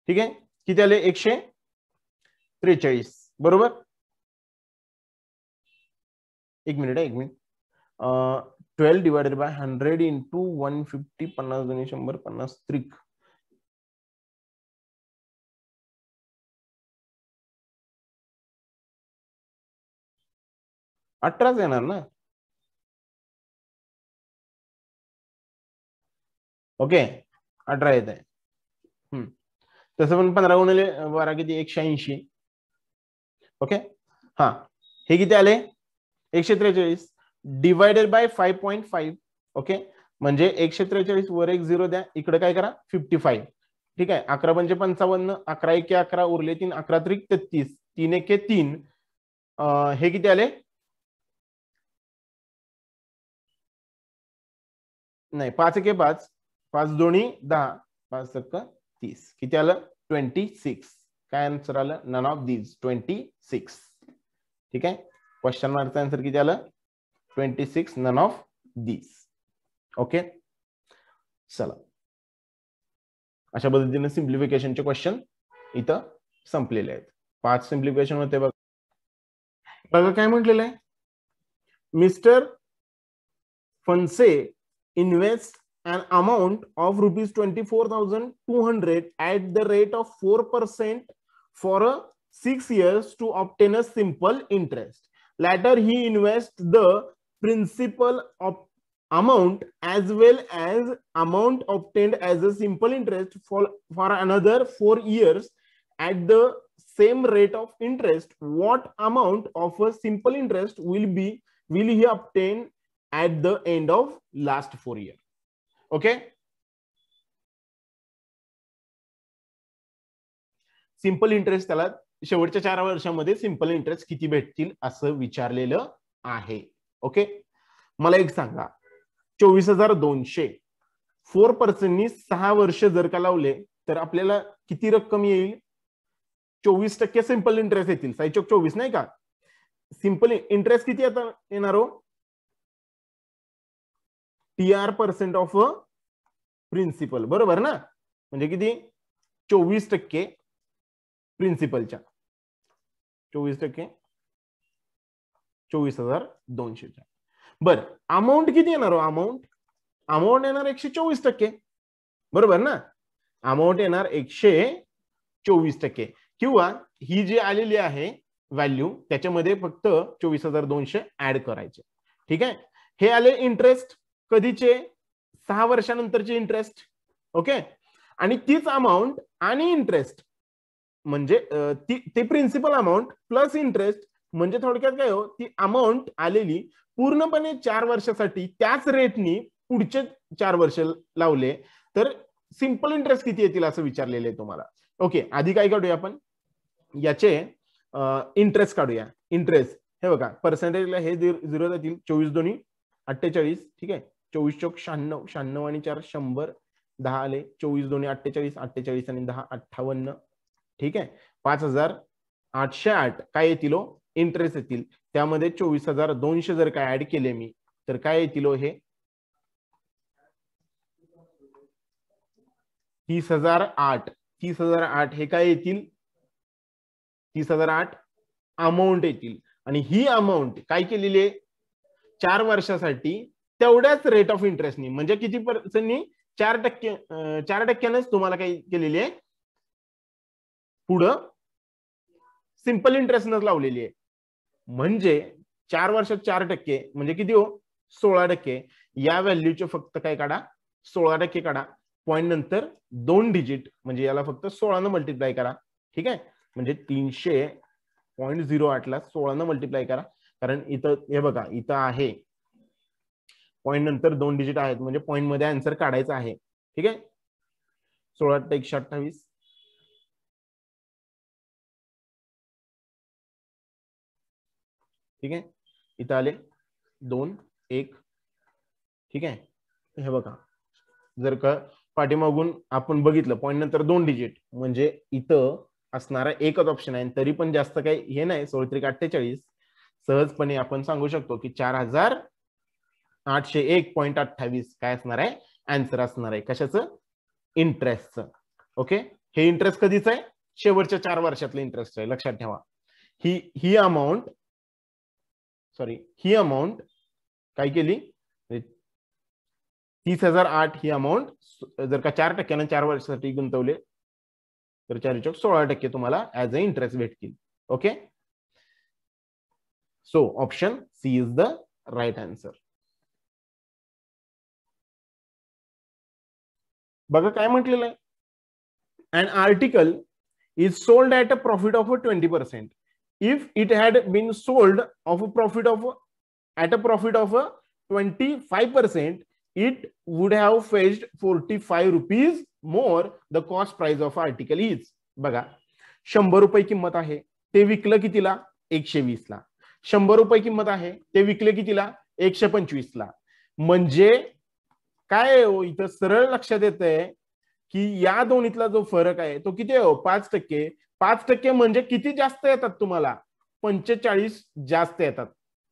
ठीक आहे किती आले एकशे त्रेचाळीस बरोबर एक मिनिट आहे एक minute twelve divided by hundred into one fifty पन्नास दोन्ही शंभर पन्नास त्रिक अठराच येणार ना ओके अठरा येत आहे तसं पण पंधरा गुणिले बारा किती एकशे ऐंशी ओके हा हे किती आले एकशे त्रेचाळीस divided by five point five okay म्हणजे एकशे त्रेचाळीस वर एक झिरो द्या इकडे काय करा फिफ्टी फाईव्ह ठीक आहे अकरा पंच पंचावन्न अकरा एके अकरा उरले तीन अकरा त्रिक तेहतीस तीन एके तीन हे किती आले नाही पाच एके पाच पाच दोन्ही दहा पाच सक्क तीस किती आलं ट्वेंटी सिक्स काय आन्सर आलं none of these twenty six ठीक आहे क्वेश्चन मार्कचं आन्सर किती आलं 26 none of these ओके चला अशा पद्धतीने सिम्प्लिफिकेशनचे क्वेश्चन इथं संपलेले आहेत पाच सिम्प्लिफिकेशन होते बघा बघा काय म्हटलेलं आहे mister Phanse invest an amount of rupees twenty four thousand two hundred at the rate of four percent for a six years to obtain a simple interest later he invest the principal of amount as well as amount obtained as a simple interest for, for another four years at the same rate of interest, what amount of a simple interest will be will he obtain at the end of last four year? Okay. simple interest त्याला शेवटच्या चार वर्षामध्ये simple interest किती भेटतील असं विचारलेलं आहे okay मला एक सांगा चोवीस हजार दोनशे फोर पर्सेंटनी सहा वर्ष जर का लावले तर आपल्याला किती रक्कम येईल चोवीस टक्के सिंपल इंटरेस्ट येतील साईचोक चोवीस नाही का सिंपल इंटरेस्ट किती आता येणार हो T R percent of principal बरोबर ना म्हणजे किती चोवीस टक्के प्रिन्सिपलच्या चोवीस टक्के चोवीस हजार दोनशेच्या बर अमाऊंट किती येणार अमाऊंट हो? अमाऊंट येणार एकशे चोवीस टक्के बरोबर ना अमाऊंट येणार एकशे चोवीस टक्के किंवा ही जी आलेली आहे व्हॅल्यू त्याच्यामध्ये फक्त चोवीस हजार दोनशे ऍड करायचे ठीक आहे हे आले इंटरेस्ट कधीचे सहा वर्षानंतरचे इंटरेस्ट ओके आणि तीच अमाऊंट आणि इंटरेस्ट म्हणजे ते प्रिन्सिपल अमाऊंट प्लस इंटरेस्ट म्हणजे थोडक्यात काय हो ती अमाऊंट आलेली पूर्णपणे चार वर्षासाठी त्याच रेटनी पुढचे चार वर्ष लावले तर सिंपल इंटरेस्ट किती येतील असं विचारलेलं आहे तुम्हाला ओके आधी काय काढूया आपण याचे इंटरेस्ट काढूया इंटरेस्ट हे बघा पर्सेंटेजला हे झिरो जातील चोवीस दोन्ही अठ्ठेचाळीस ठीक आहे चोवीस चौक शहाण्णव शहाण्णव आणि चार शंभर दहा आले चोवीस दोन्ही अठ्ठेचाळीस अठ्ठेचाळीस आणि दहा अठ्ठावन्न ठीक आहे पाच हजार आठशे आठ काय येतील हो? इंटरेस्ट येतील त्यामध्ये चोवीस हजार दोनशे जर काय ऍड केले मी तर काय येतील हो हे तीस हजार आठ तीस हजार आठ हे काय येतील तीस हजार आठ अमाऊंट येतील आणि ही अमाऊंट काय केलेली आहे चार वर्षासाठी तेवढ्याच रेट ऑफ इंटरेस्टनी म्हणजे किती पर्सेंटनी चार टक्के चार टक्क्यानेच तुम्हाला काय केलेली आहे पुढं सिंपल इंटरेस्टनच लावलेली आहे म्हणजे चार वर्षात चार टक्के म्हणजे किती हो सोळा टक्के या व्हॅल्यूचे फक्त काय काढा सोळा टक्के काढा पॉईंट नंतर दोन डिजिट म्हणजे याला फक्त न मल्टिप्लाय करा ठीक आहे म्हणजे तीनशे पॉईंट झिरो आठला सोळानं मल्टिप्लाय करा कारण इथं हे बघा इथं आहे पॉईंट नंतर दोन डिजिट आहेत म्हणजे पॉईंट मध्ये आन्सर काढायचा आहे ठीक आहे सोळा एकशे अठ्ठावीस ठीक आहे इथं आले दोन एक ठीक आहे हे बघा जर का पाठीमागून आपण बघितलं पॉईंट नंतर दोन डिजिट म्हणजे इथं असणारा एकच ऑप्शन आहे तरी पण जास्त काही हे नाही सोळत्रिक अठ्ठेचाळीस सहजपणे आपण सांगू शकतो की चार हजार आठशे एक पॉईंट अठ्ठावीस काय असणार आहे आन्सर असणार आहे कशाचं इंटरेस्टचं ओके हे इंटरेस्ट कधीच आहे शेवटच्या चार वर्षातलं इंटरेस्ट आहे लक्षात ठेवा ही ही अमाऊंट सॉरी ही अमाऊंट काय केली म्हणजे तीस हजार आठ ही अमाऊंट जर का चार टक्क्यानं चार वर्षासाठी गुंतवले तर चार चौक सोळा टक्के तुम्हाला ऍज अ इंटरेस्ट भेटतील okay so option C is the right answer बघा काय म्हटलेलं आहे and article is sold at a profit of a twenty percent if it had been sold of a profit of at a profit of 25% it would have fetched 45 rupees more the cost price of article is बघा शंभर रुपये किंमत आहे ते विकलं कितीला एकशे वीस ला शंभर रुपये किंमत आहे ते विकलं कितीला एकशे पंचवीस ला म्हणजे काय हो इथं सरळ लक्षात येत आहे की या दोन्हीतला जो फरक आहे तो किती आहे हो? पाच टक्के पाच टक्के म्हणजे किती जास्त येतात तुम्हाला पंचेचाळीस जास्त येतात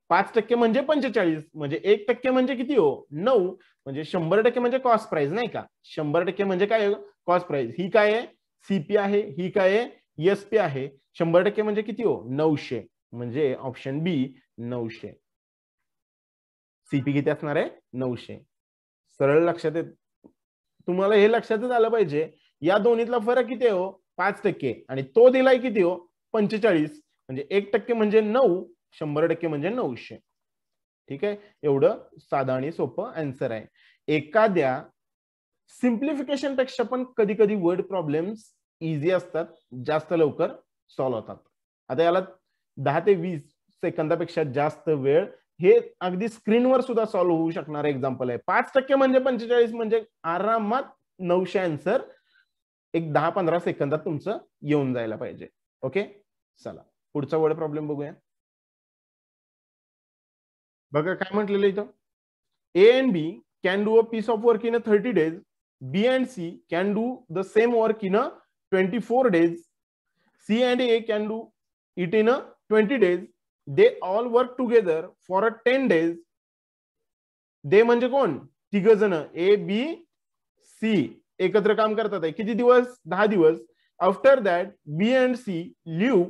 पाच टक्के म्हणजे पंचेचाळीस म्हणजे एक टक्के म्हणजे किती हो नऊ म्हणजे शंभर टक्के म्हणजे कॉस्ट प्राइस नाही का शंभर टक्के म्हणजे काय कॉस्ट हो? प्राइस ही काय आहे सीपी आहे ही काय आहे एसपी आहे शंभर टक्के म्हणजे किती हो नऊशे म्हणजे ऑप्शन बी नऊशे सीपी किती असणार आहे नऊशे सरळ लक्षात येत तुम्हाला हे लक्षातच आलं पाहिजे या दोन्हीतला फरक किती हो पाच टक्के आणि तो दिलाय किती हो पंचेचाळीस म्हणजे एक टक्के म्हणजे नऊ शंभर टक्के म्हणजे नऊशे ठीक आहे एवढं साधा आणि सोपं आन्सर आहे एखाद्या सिम्प्लिफिकेशन पेक्षा पण कधी कधी वर्ड प्रॉब्लेम्स इझी असतात जास्त लवकर सॉल्व्ह होतात आता याला दहा ते वीस सेकंदापेक्षा जास्त वेळ हे अगदी स्क्रीनवर सुद्धा सॉल्व्ह होऊ शकणारं एक्झाम्पल आहे पाच टक्के म्हणजे पंचेचाळीस म्हणजे आरामात नऊशे आन्सर एक दहा पंधरा सेकंदात तुमचं येऊन जायला पाहिजे ओके चला पुढचा वर्ड प्रॉब्लेम बघूया बघा काय म्हटलेलं इथं A and B can do a piece of work in a thirty days B and C can do the same work in a twenty four days C and A can do it in a twenty days they all work together for a ten days they म्हणजे कोण तिघ जण ए B C एकत्र काम करतात किती दिवस दहा दिवस after that B and C leave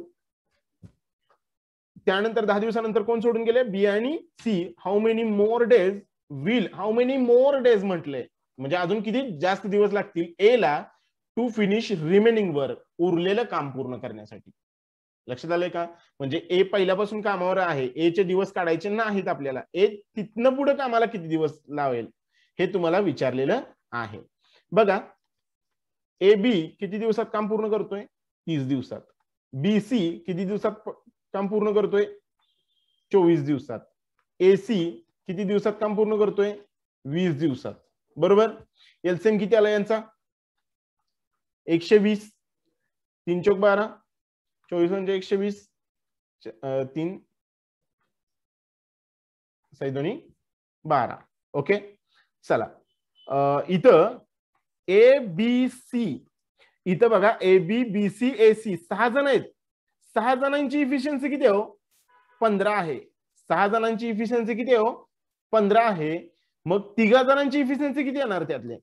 त्यानंतर दहा दिवसानंतर कोण सोडून गेले बी आणि C how many more days will how many more days म्हटले म्हणजे अजून किती जास्त दिवस लागतील ए ला टू फिनिश रिमेनिंग वर्क उरलेलं काम पूर्ण करण्यासाठी लक्षात आलंय का म्हणजे ए पहिल्यापासून कामावर आहे ए चे दिवस काढायचे नाहीत आपल्याला ए तिथनं पुढे कामाला किती दिवस लावेल हे तुम्हाला विचारलेलं आहे बघा ए बी किती दिवसात काम पूर्ण करतोय तीस दिवसात बी सी किती दिवसात काम पूर्ण करतोय चोवीस दिवसात ए सी किती दिवसात काम पूर्ण करतोय वीस दिवसात बरोबर एलसीएम किती आला यांचा एकशे वीस तीन चौक बारा चोवीस म्हणजे एकशे वीस तीन साई दोन्ही बारा ओके चला इथं ए बी सी इथं बघा A B B C A C सहा जण आहेत सहा जणांची इफिशियन्सी किती हो पंधरा आहे सहा जणांची इफिशियन्सी किती हो पंधरा आहे मग तिघा जणांची इफिशियन्सी किती येणार त्यातले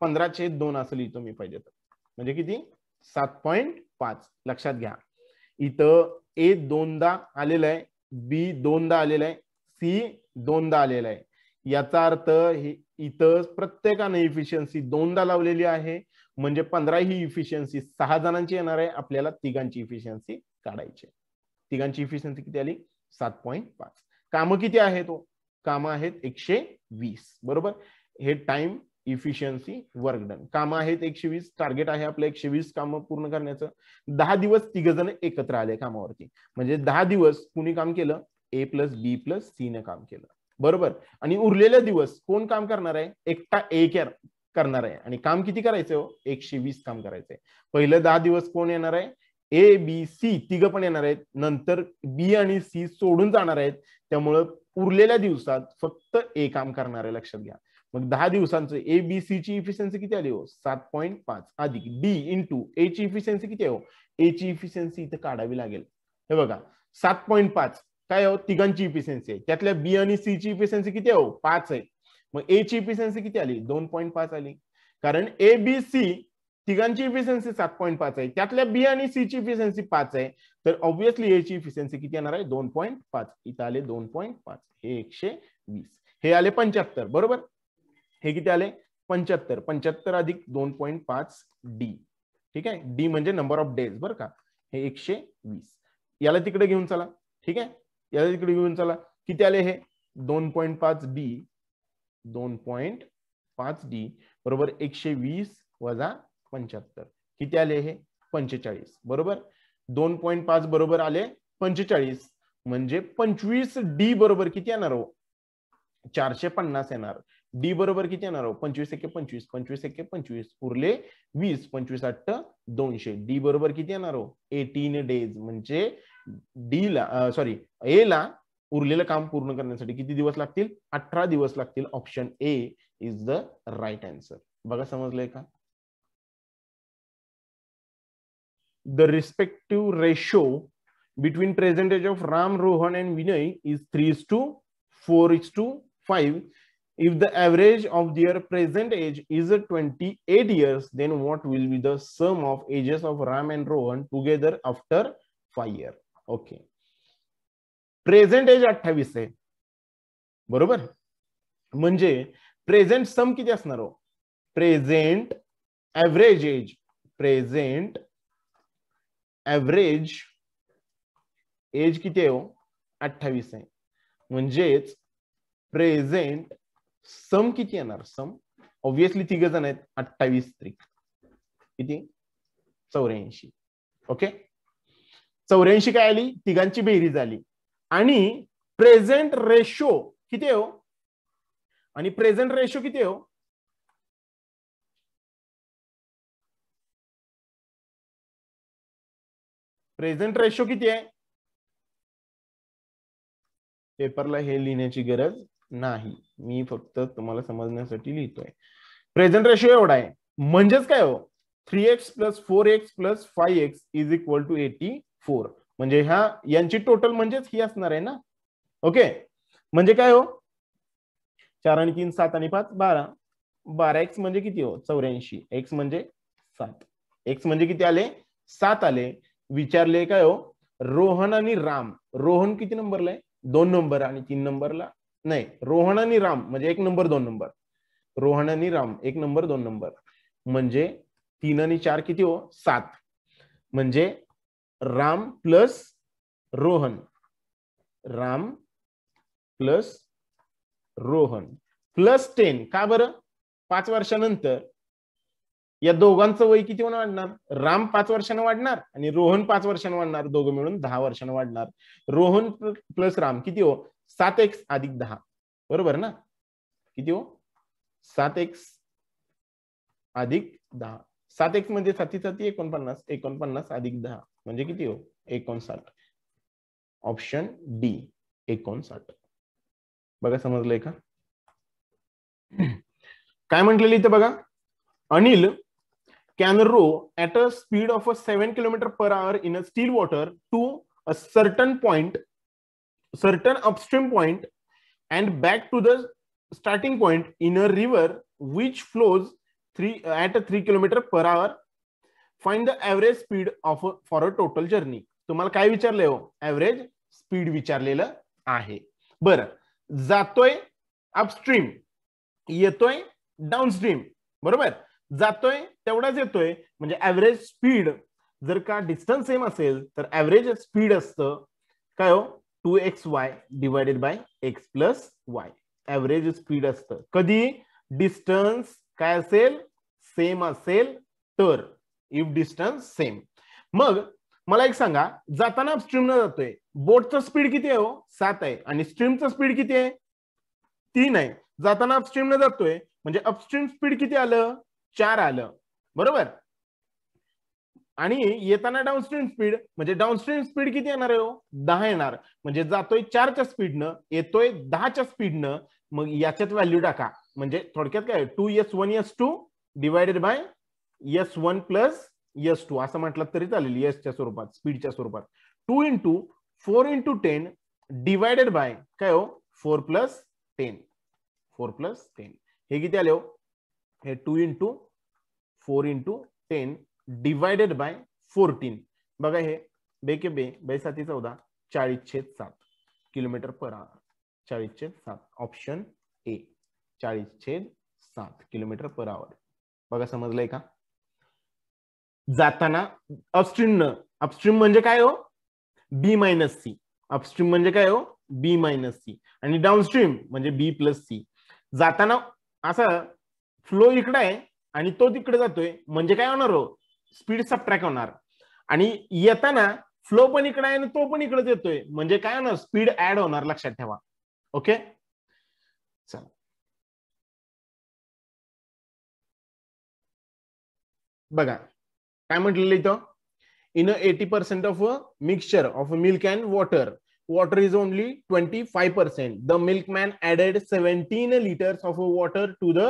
पंधराचे दोन असेल लिहितो मी पाहिजे तर म्हणजे किती सात पॉईंट पाच लक्षात घ्या इथं ए दोनदा आलेलं आहे बी दोनदा आलेलं आहे सी दोनदा आलेलं आहे याचा अर्थ हे इथं प्रत्येकाने इफिशियन्सी दोनदा लावलेली आहे म्हणजे पंधरा ही इफिशियन्सी सहा जणांची येणार आहे आपल्याला तिघांची इफिशियन्सी काढायची तिघांची इफिशियन्सी किती आली सात पॉईंट पाच कामं किती आहे तो हो? काम आहेत एकशे वीस बरोबर हे टाइम इफिशियन्सी वर्क डन कामं आहेत एकशे वीस टार्गेट आहे आपलं एकशे वीस काम पूर्ण करण्याचं दहा दिवस तिघ जण एकत्र आले कामावरती म्हणजे दहा दिवस कुणी काम केलं A plus B plus C ने काम केलं बरोबर आणि उरलेले दिवस कोण काम करणार आहे एकटा एक करणार आहे आणि काम किती करायचं हो एकशे वीस काम करायचंय पहिलं दहा दिवस कोण येणार आहे ए बी सी तिघ पण येणार आहेत नंतर बी आणि सी सोडून जाणार आहेत त्यामुळं उरलेल्या दिवसात फक्त ए काम करणार आहे लक्षात घ्या मग दहा दिवसांचं ए बी सी ची इफिशियन्सी किती आली हो सात पॉईंट पाच अधिक डी इंटू ए ची इफिशियन्सी किती आहे हो ए ची इफिशियन्सी इथं काढावी लागेल हे बघा सात पॉईंट पाच काय हो तिघांची इफिशियन्सी आहे त्यातल्या बी आणि सी ची इफिशियन्सी किती आहे हो? पाच आहे मग ए ची इफिशियन्सी किती आली दोन पॉईंट पाच आली कारण ए बी सी तिघांची इफिशियन्सी सात पॉईंट पाच आहे त्यातल्या बी आणि सी ची इफिशियन्सी पाच आहे तर ए ची इफिशियन्सी किती येणार आहे दोन पॉईंट पाच इथं आले दोन पॉईंट पाच हे एकशे वीस हे आले पंच्याहत्तर बरोबर हे किती आले पंच्याहत्तर पंच्याहत्तर अधिक दोन पॉईंट पाच डी ठीक आहे डी म्हणजे नंबर ऑफ डेज बरं का हे एकशे वीस याला तिकडे घेऊन चला ठीक आहे याला तिकडे घेऊन चला किती आले हे दोन पॉईंट पाच डी दोन पॉइंट पाच डी बरोबर एकशे वीस वजा पंच्याहत्तर किती आले हे पंचेचाळीस बरोबर दोन पॉईंट पाच बरोबर आले पंचेचाळीस म्हणजे पंचवीस डी बरोबर किती येणार हो चारशे पन्नास येणार डी बरोबर किती येणार हो पंचवीस एके पंचवीस पंचवीस एके पंचवीस उरले वीस पंचवीस अठ्ठ दोनशे डी बरोबर किती येणार हो एटीन डेज म्हणजे डी ला सॉरी ए ला उरलेलं काम पूर्ण करण्यासाठी किती दिवस लागतील अठरा दिवस लागतील option A is the right answer बघा समजलंय का the respective ratio between present age of Ram Rohan and Vinay is three is to four is to five if the average of their present age is a twenty eight years then what will be the sum of ages of Ram and Rohan together after five year okay present age अठ्ठावीस आहे बरोबर म्हणजे present sum किती असणार हो present average age present average age किती आहे हो? अठ्ठावीस आहे म्हणजेच प्रेझेंट सम किती येणार सम ऑब्विसली तिघ जण आहेत अठ्ठावीस त्रिक किती चौऱ्याऐंशी ओके चौऱ्याऐंशी काय आली तिघांची बेरीज आली आणि प्रेझेंट रेशो किती हो आणि प्रेझेंट रेशो किती हो प्रेझेंट रेशो किती आहे पेपरला हो? हे लिहिण्याची गरज नाही मी फक्त तुम्हाला समजण्यासाठी लिहितोय प्रेझेंट रेशो एवढा आहे म्हणजेच काय हो three x plus four x plus five x is equal to eighty four म्हणजे ह्या यांची टोटल म्हणजेच ही असणार आहे ना ओके म्हणजे काय हो चार आणि तीन सात आणि पाच बारा बारा एक्स म्हणजे किती हो चौऱ्याऐंशी एक्स म्हणजे सात एक्स म्हणजे किती आले सात आले विचारले काय हो रोहन आणि राम रोहन किती नंबरला आहे दोन नंबर आणि तीन नंबरला नाही रोहन आणि राम म्हणजे एक नंबर दोन नंबर रोहन आणि राम एक नंबर दोन नंबर म्हणजे तीन आणि चार किती हो सात म्हणजे Ram plus Rohan Ram plus Rohan plus ten का बरं पाच वर्षानंतर या दोघांचं वय किती वाढणार राम पाच वर्षानं वाढणार आणि रोहन पाच वर्षानं वाढणार दोघं मिळून दहा वर्षानं वाढणार रोहन प्लस राम किती हो सात एक्स अधिक दहा बरोबर ना किती हो सात एक्स अधिक दहा सात एक्स म्हणजे साती साती एकोणपन्नास एकोणपन्नास अधिक दहा म्हणजे एकोणसाठ ऑप्शन डी एकोणसाठ बघा समजलंय का काय म्हटलेली इथं बघा Anil can row at a speed of a seven kilometre per hour in a still water to a certain point certain upstream point and back to the starting point in a river which flows three at a three kilometre per hour find the average speed of for a total journey तुम्हाला काय विचारले हो average speed विचारलेलं आहे बरं जातोय upstream येतोय downstream बरोबर जातोय तेवढाच येतोय म्हणजे ऍव्हरेज स्पीड जर का डिस्टन्स सेम असेल तर ऍव्हरेज स्पीड असतं काय हो two x y divided by x plus y average speed असतं कधी डिस्टन्स काय असेल सेम असेल तर इफ डिस्टन्स सेम मग मला एक सांगा जाताना स्ट्रीम जातोय बोटचं स्पीड किती आहे हो सात आहे आणि स्ट्रीमचं स्पीड किती आहे तीन आहे जाताना अपस्ट्रीम जातोय म्हणजे अपस्ट्रीम स्पीड किती आलं चार आलं बरोबर आणि येताना डाऊनस्ट्रीम स्पीड म्हणजे डाऊनस्ट्रीम स्पीड किती येणार आहे हो दहा येणार म्हणजे जातोय चारच्या स्पीडनं येतोय दहाच्या स्पीडनं मग याच्यात व्हॅल्यू टाका म्हणजे थोडक्यात काय two S one S two divided by S one plus S two असं म्हटलं तरी चालेल च्या स्वरूपात स्पीडच्या स्वरूपात two into four into ten divided by काय हो four plus ten four plus ten हे किती आले हो हे two into four into ten divided by fourteen बघा हे बे के बे बे साती चौदा चाळीस छेद सात किलोमीटर पर आवर चाळीस छेद सात ऑप्शन ए चाळीस छेद सात किलोमीटर पर आवर बघा समजलंय का जाताना अपस्ट्रीम अपस्ट्रीम म्हणजे काय हो बी मायनस सी अपस्ट्रीम म्हणजे काय हो बी मायनस सी आणि डाऊनस्ट्रीम म्हणजे बी प्लस सी जाताना असा फ्लो इकडे आहे आणि तो तिकडे जातोय म्हणजे काय होणार हो स्पीड सबट्रॅक होणार आणि येताना फ्लो पण इकडे आहे आणि तो पण इकडे येतोय म्हणजे काय होणार स्पीड ऍड होणार लक्षात ठेवा ओके चला बघा काय म्हटलेलं इथं in a eighty percent of a mixture of milk and water water is only twenty five percent the milkman added seventeen litres of water to the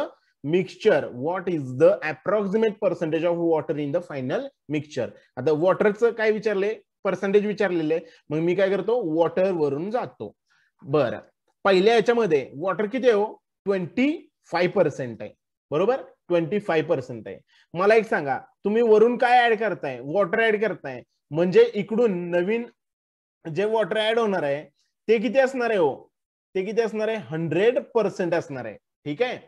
mixture what is the approximate percentage of water in the final mixture आता वॉटरचं काय विचारले percentage विचारलेले मग मी काय करतो water वरून जातो बरं पहिल्या याच्यामध्ये वॉटर किती आहे हो ट्वेंटी फाईव्ह पर्सेंट आहे बरोबर ट्वेंटी फाय पर्सेंट आहे मला एक सांगा तुम्ही वरून काय ऍड करताय वॉटर ऍड करताय म्हणजे इकडून नवीन जे वॉटर ऍड होणार आहे ते किती असणार आहे हो ते किती असणार आहे हंड्रेड पर्सेंट असणार आहे ठीक आहे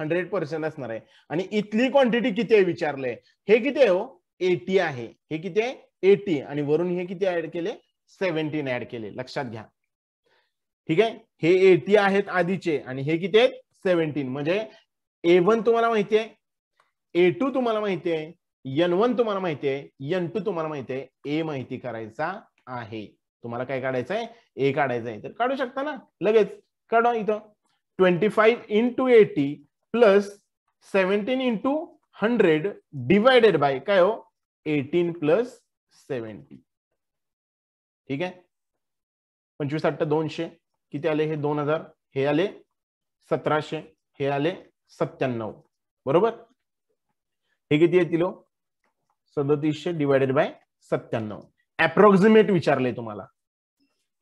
हंड्रेड पर्सेंट असणार आहे आणि इथली क्वांटिटी किती आहे विचारलंय हे किती आहे हो एटी आहे हे किती आहे एटी आणि वरून हे किती ऍड केले सेव्हन्टीन ऍड केले लक्षात घ्या ठीक आहे हे एटी आहेत आधीचे आणि हे किती आहेत सेव्हन्टीन म्हणजे ए वन तुम्हाला माहिती आहे ए टू तुम्हाला माहिती आहे एन वन तुम्हाला माहिती आहे एन टू तुम्हाला माहिती आहे ए माहिती करायचा आहे तुम्हाला काय काढायचं आहे ए काढायचं आहे तर काढू शकता ना लगेच काढा इथं twenty five into eighty plus seventeen into hundred divided by काय हो एटीन प्लस सेव्हन्टी ठीक आहे पंचवीस आठ दोनशे किती आले हे दोन हजार हे आले सतराशे हे आले सत्त्याण्णव बरोबर हे किती येतील सदतीसशे डिवायडेड बाय सत्त्याण्णव अप्रॉक्सिमेट विचारले तुम्हाला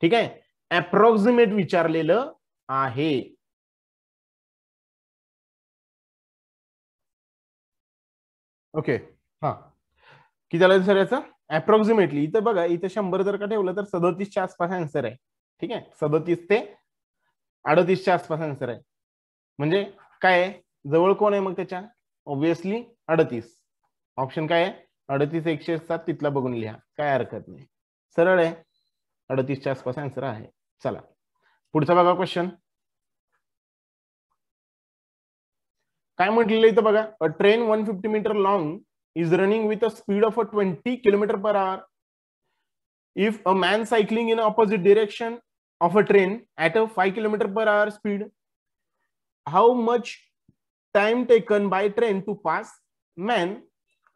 ठीक आहे अप्रॉक्सिमेट विचारलेलं आहे ओके हा किती झालं सर याचं अप्रॉक्सिमेटली इथं बघा इथं शंभर जर का ठेवलं तर सदतीसच्या आसपास आन्सर आहे ठीक आहे सदतीस ते अडतीसच्या आसपास आन्सर आहे म्हणजे काय जवळ कोण आहे मग त्याच्या ऑब्विसली अडतीस ऑप्शन काय आहे अडतीस एकशे सात तिथला बघून लिहा काय हरकत नाही सरळ आहे अडतीसच्या आसपास आन्सर आहे चला पुढचा बघा क्वेश्चन काय म्हटलेलं इथं बघा a train one fifty metre long is running with a speed of a twenty kilometre per hour if a man cycling in opposite direction of a train at a 5 kilometre per hour speed how much time taken by train to pass man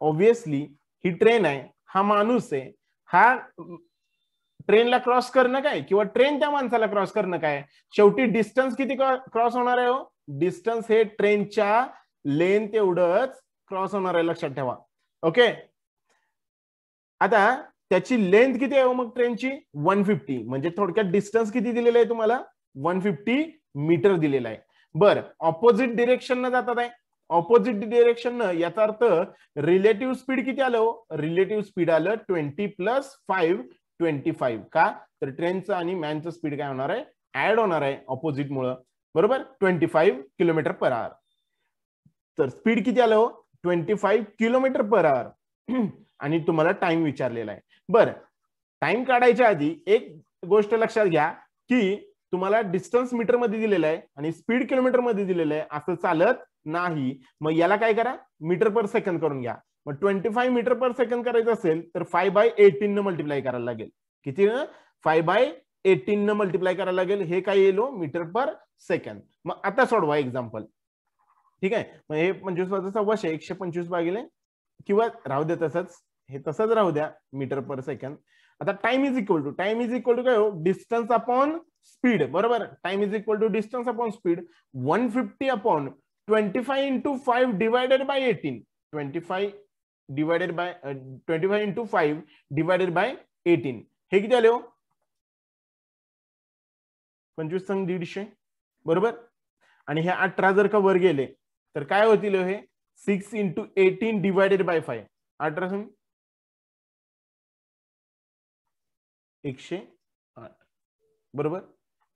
obviously ही train आहे हा माणूस आहे हा ट्रेनला cross करणं काय किंवा ट्रेन त्या माणसाला क्रॉस करणं काय शेवटी डिस्टन्स किती क्रॉस होणार आहे हो डिस्टन्स हे ट्रेनच्या लेंथ एवढच क्रॉस होणार आहे लक्षात ठेवा ओके आता त्याची लेंथ किती आहे हो मग ट्रेनची वन फिफ्टी म्हणजे थोडक्यात डिस्टन्स किती दिलेलं आहे तुम्हाला वन फिफ्टी मीटर दिलेला आहे बर ऑपोजिट डिरेक्शन न जातात आहे ऑपोजिट डिरेक्शन याचा अर्थ रिलेटिव्ह स्पीड किती आलं रिलेटिव्ह हो? स्पीड आलं twenty plus five twenty five का तर ट्रेनचं आणि मॅनचं स्पीड काय होणार आहे ऍड होणार आहे ऑपोजिट मुळे बरोबर twenty five kilometre per hour तर स्पीड किती आलं twenty five kilometre per hour आणि तुम्हाला टाइम विचारलेला आहे बरं टाइम काढायच्या आधी एक गोष्ट लक्षात घ्या की तुम्हाला डिस्टन्स मीटर मध्ये दिलेलं आहे आणि स्पीड किलोमीटर मध्ये दिलेलं आहे असं चालत नाही मग याला काय करा मीटर पर सेकंद करून घ्या मग twenty five metre per second करायचं असेल तर फाय बाय एटीन न मल्टिप्लाय करायला लागेल किती फाय बाय एटीन न मल्टिप्लाय करायला लागेल हे काय येलो मीटर पर सेकंद मग आता सोडवा एक्झाम्पल ठीक आहे मग हे पंचवीस सव्वाशे एकशे पंचवीस भागिले किंवा राहू द्या तसंच हे तसंच राहू द्या मीटर पर सेकंद आता time is equal to time is equal to काय हो डिस्टन्स अपॉन स्पीड बरोबर time is equal to distance upon speed one fifty upon twenty five into five divided by eighteen twenty five divided by twenty five into five divided by eighteen हे किती आले हो पंचवीस दीडशे बरोबर आणि हे अठरा जर का वर गेले तर काय होतील हो हे six into eighteen divided by five अठरा संघ एकशे बरोबर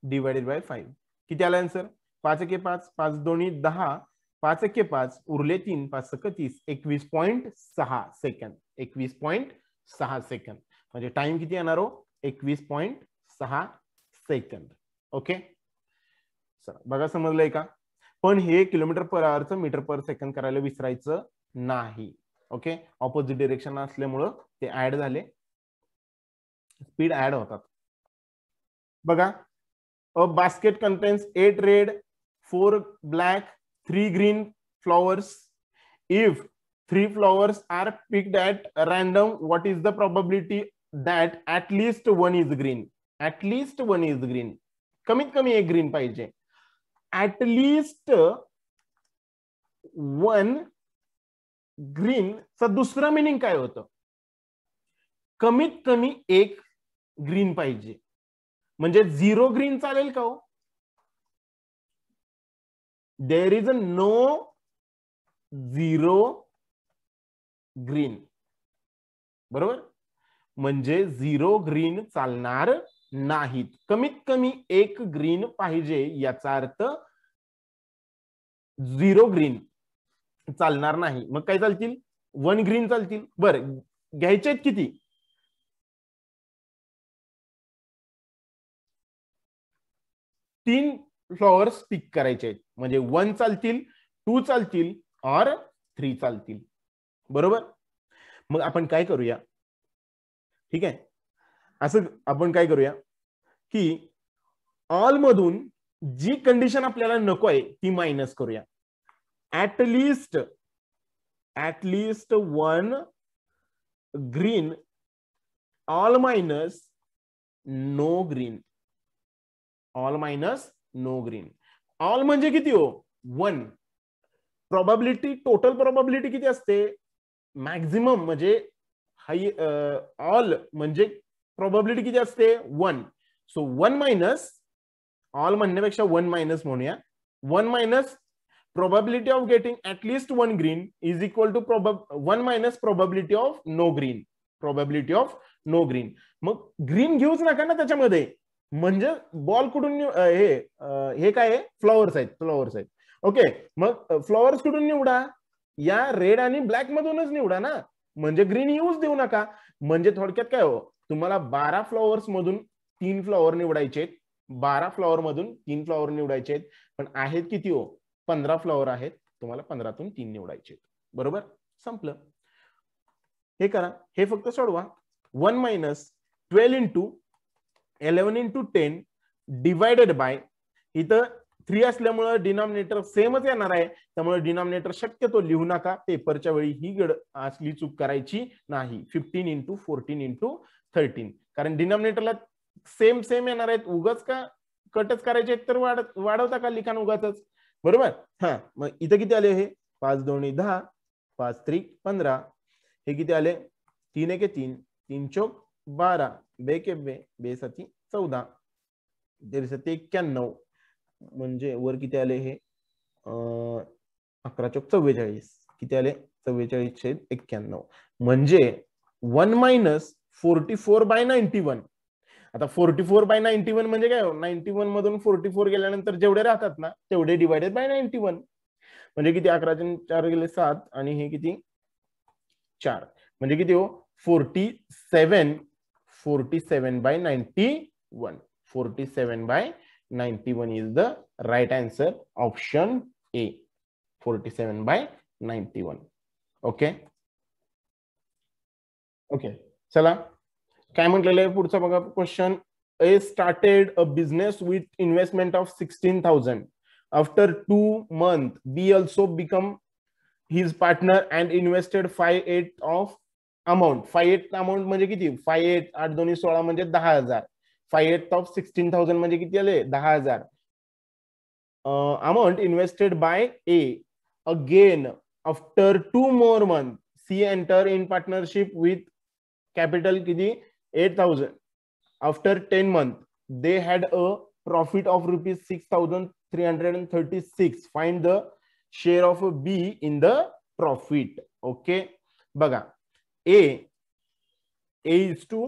डिवायडेड बाय फाईव्ह किती आला आन्सर पाच एके पाच पाच दोन्ही दहा पाच एके पाच उरले तीन पाच सक तीस एकवीस पॉईंट सहा सेकंद एकवीस पॉईंट सहा सेकंद म्हणजे टाइम किती येणार हो एकवीस पॉईंट सहा सेकंद ओके चला बघा समजलंय का पण हे किलोमीटर पर आवरचं मीटर पर सेकंद करायला विसरायचं नाही ओके ऑपोजिट डिरेक्शन असल्यामुळं ते ऍड झाले स्पीड ऍड होतात बघा a basket contains eight red four black three green flowers if three flowers are picked at random what is the probability that least one is green least one is green कमीत कमी एक green पाहिजे list one green चा दुसरा meaning काय होतं कमीत कमी एक ग्रीन पाहिजे म्हणजे झिरो ग्रीन चालेल का हो there is a no zero green बरोबर म्हणजे झिरो ग्रीन चालणार नाहीत कमीत कमी एक ग्रीन पाहिजे याचा अर्थ झिरो ग्रीन चालणार नाही मग काय चालतील वन ग्रीन चालतील बरं घ्यायचे आहेत किती तीन फ्लॉवर्स पिक करायचे आहेत म्हणजे वन चालतील टू चालतील और थ्री चालतील बरोबर मग आपण काय करूया ठीक आहे असं आपण काय करूया की ऑल मधून जी कंडिशन आपल्याला नको आहे ती मायनस करूया at least at least one green all minus no green all minus no green all म्हणजे किती हो वन प्रॉबॅबिलिटी टोटल प्रॉबॅबिलिटी किती असते मॅक्झिमम म्हणजे हाय ऑल म्हणजे प्रॉबॅबिलिटी किती असते one so one minus all म्हणण्यापेक्षा वन मायनस म्हणूया one minus probability of getting at least one green is equal to prob one minus minus of no green green of no green मग green घेऊच नका ना त्याच्यामध्ये म्हणजे बॉल कुठून हे हे काय आहे फ्लॉवर्स आहेत फ्लॉवर्स आहेत ओके मग फ्लॉवर्स कुठून निवडा या रेड आणि ब्लॅक मधूनच निवडा ना म्हणजे ग्रीन यूज देऊ नका म्हणजे थोडक्यात काय हो तुम्हाला बारा फ्लॉवर्स मधून तीन फ्लॉवर निवडायचे बारा फ्लॉवर मधून तीन फ्लॉवर निवडायचे आहेत पण आहेत किती हो पंधरा फ्लॉवर आहेत तुम्हाला पंधरातून तीन निवडायचे बरोबर संपलं हे करा हे फक्त सोडवा one minus twelve into eleven into ten divided by इथं थ्री असल्यामुळं डिनॉमिनेटर सेमच येणार आहे त्यामुळे डिनॉमिनेटर शक्यतो लिहू नका पेपरच्या वेळी ही गड असली चूक करायची नाही fifteen into fourteen into thirteen कारण डिनॉमिनेटरला सेम सेम येणार आहेत उगाच का कटच करायचे तर वाढ वाढवता का लिखाण उगाच बरोबर हा मग इथं किती आले हे पाच दोन्ही दहा पाच त्रिक पंधरा हे किती आले तीन एके तीन तीन चौक बारा बे बेसाची चौदा ते एक्क्याण्णव म्हणजे वर किती आले हे अकरा चौक चव्वेचाळीस किती आले चव्वेचाळीस छेद एक्क्याण्णव म्हणजे one minus forty four by ninety one आता forty four by ninety one म्हणजे काय हो? नाईन्टी वन मधून फोर्टी फोर गेल्यानंतर जेवढे राहतात ना तेवढे डिवायडेड बाय नाईन्टी वन म्हणजे किती अकराचे चार गेले सात आणि हे किती चार म्हणजे किती हो forty seven 47 by 91. 47 by 91 is the right answer. Option A. 47 by 91. Okay. Okay. Chala. Kaiman Lele puts a question. A started a business with investment of 16,000. After two months, B also become his partner and invested 5 8 of amount five eight amount म्हणजे किती five eight आठ दोन्ही सोळा म्हणजे दहा हजार five eight of sixteen thousand म्हणजे किती आले दहा हजार amount invested by A again after two more month C enter in partnership with capital किती eight thousand after ten month they had a profit of rupees six thousand three hundred and thirty six find the share of B in the profit okay बघा A A to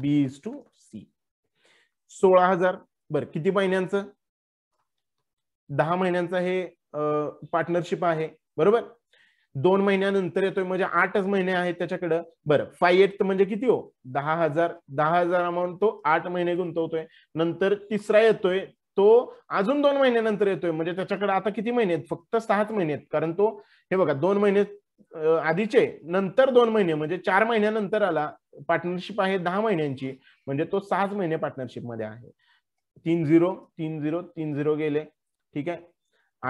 B to C सोळा हजार बर किती महिन्यांचं दहा महिन्यांचं हे partnership आहे बरोबर दोन महिन्यानंतर येतोय म्हणजे आठच महिने आहेत त्याच्याकडं बरं फाय एट म्हणजे किती हो दहा हजार दहा हजार अमाऊंट तो आठ महिने गुंतवतोय नंतर तिसरा येतोय तो अजून दोन महिन्यानंतर येतोय म्हणजे त्याच्याकडे आता किती महिने आहेत फक्त सहाच महिने आहेत कारण तो हे बघा दोन महिने आधीचे नंतर दोन महिने म्हणजे चार महिन्यानंतर आला पार्टनरशिप आहे दहा महिन्यांची म्हणजे तो सहाच महिने पार्टनरशिप मध्ये आहे तीन झिरो तीन झिरो तीन झिरो गेले ठीक आहे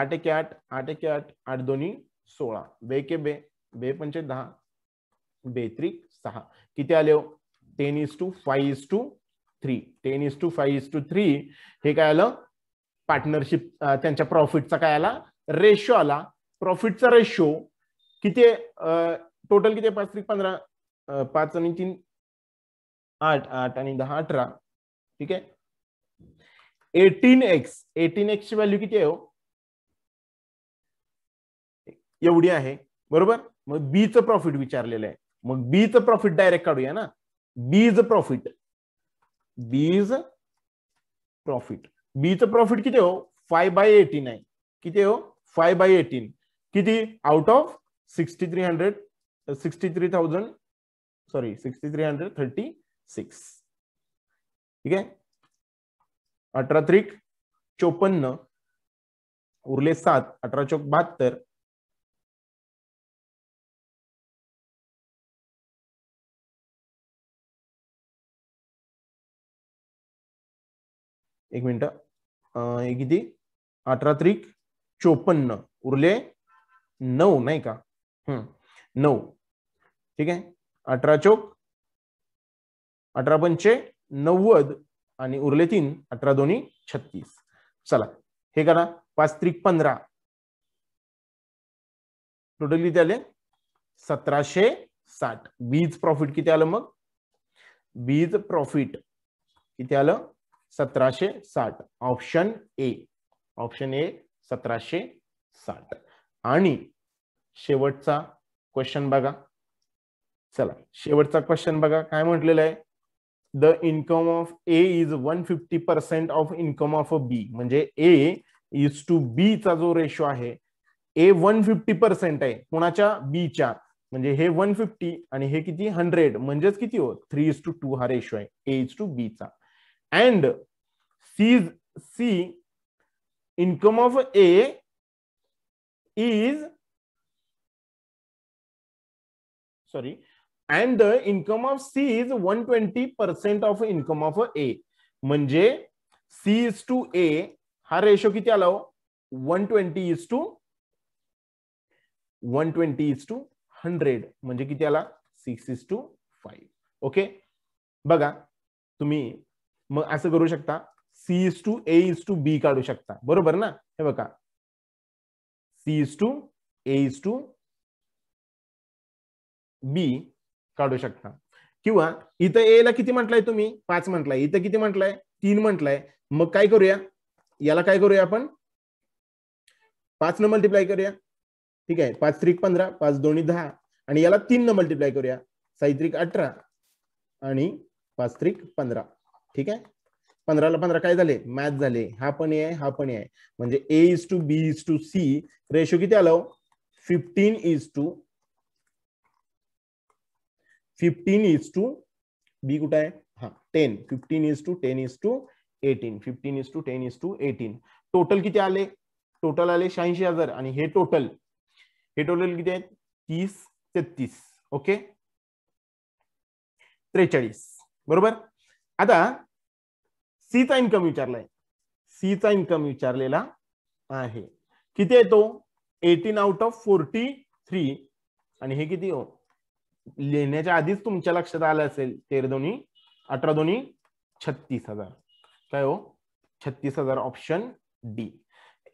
आठ एके आठ आठ एके आठ आठ दोन्ही सोळा बे के बे बे पंचे दहा बेत्रिक सहा किती आले हो ten is to five is to three ten is to five is to three हे काय आलं पार्टनरशिप त्यांच्या प्रॉफिटचा काय आला रेशो आला प्रॉफिटचा रेशो किती टोटल किती पाच त्रिक पंधरा पाच आणि तीन आठ आठ आणि दहा अठरा ठीक आहे एटीन एक्स एटीन एक्स ची व्हॅल्यू किती आहे हो एवढी आहे बरोबर मग बीचं प्रॉफिट विचारलेलं आहे मग बीचं प्रॉफिट डायरेक्ट काढूया ना बीज प्रॉफिट बीज प्रॉफिट बीच प्रॉफिट किती हो फाय बाय एटीन आहे हो? किती हो फाय बाय एटीन किती out of sixty three hundred sixty three thousand sorry sixty three hundred thirty six ठीक आहे अठरा त्रिक चोपन्न उरले सात अठरा चौक बहात्तर एक मिनिट किती अठरा त्रिक चोपन्न उरले नऊ नाही का नऊ ठीक आहे अठरा चौक अठरा पंचे नव्वद आणि उरले तीन अठरा दोन्ही छत्तीस चला हे करा पाच त्रिक पंधरा टोटल किती आले सतराशे साठ वीज प्रॉफिट किती आलं मग वीज प्रॉफिट किती आलं सतराशे साठ ऑप्शन ए ऑप्शन ए सतराशे साठ आणि शेवटचा क्वेश्चन बघा चला शेवटचा क्वेश्चन बघा काय म्हटलेलं आहे the income of A is one fifty percent of income of B म्हणजे ए इज टू बी चा जो रेशो आहे ए वन फिफ्टी पर्सेंट आहे कुणाच्या बीच्या म्हणजे हे वन फिफ्टी आणि हे किती हंड्रेड म्हणजेच किती हो थ्री इज टू टू हा रेशो आहे ए इज टू बी चा and is C income of A is sorry and the income of C is 120% of income of A manje C is to A ha ratio kiti आला 120 is to 120 is to 100 manje kiti ala 6 is to 5 okay baga tumhi ma asa karu shakta C is to A is to B kaadu shakta barobar na he baka C is to A is to बी काढू शकता किंवा इथं ए ला किती म्हटलंय तुम्ही पाच म्हटलाय इथं किती म्हटलंय तीन म्हटलंय मग काय करूया याला काय करूया आपण पाच न मल्टिप्लाय करूया ठीक आहे पाच त्रिक पंधरा पाच दोन्ही दहा आणि याला तीन न मल्टिप्लाय करूया साहित्रिक अठरा आणि पाच त्रिक पंधरा ठीक आहे पंधराला पंधरा काय झाले मॅथ झाले हा पण ए आहे हा पण आहे म्हणजे A is to B is to C ratio किती आलो fifteen is to fifteen is to B कुठं आहे हा ten fifteen is to ten is to eighteen fifteen is to ten is to eighteen total किती आले total आले शहाऐंशी हजार आणि हे टोटल हे टोटल किती आहे तीस तेहतीस ओके त्रेचाळीस बरोबर आता सी सीचा इन्कम विचारलाय सीचा इन्कम विचारलेला आहे किती येतो eighteen out of forty three आणि हे किती हो? लिहिण्याच्या आधीच तुमच्या लक्षात आलं असेल तेर दोन्ही अठरा दोन्ही छत्तीस हजार काय हो छत्तीस हजार ऑप्शन डी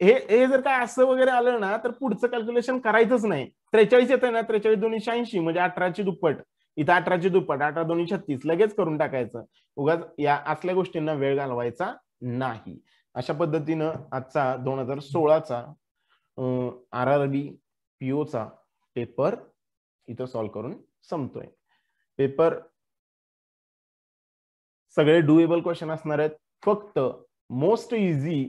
हे जर काय असं वगैरे आलं ना तर पुढचं कॅल्क्युलेशन करायचंच नाही त्रेचाळीस येते ना त्रेचाळीस दोन्ही शहाऐंशी म्हणजे अठराची दुप्पट इथं अठराची दुप्पट अठरा दोन्ही छत्तीस लगेच करून टाकायचं उगाच या असल्या गोष्टींना वेळ घालवायचा नाही अशा पद्धतीनं आजचा दोन हजार सोळाचा आर आर बी पीओचा पेपर इथं सॉल्व्ह करून संपतोय पेपर सगळे डुएबल क्वेश्चन असणार आहेत फक्त मोस्ट इझी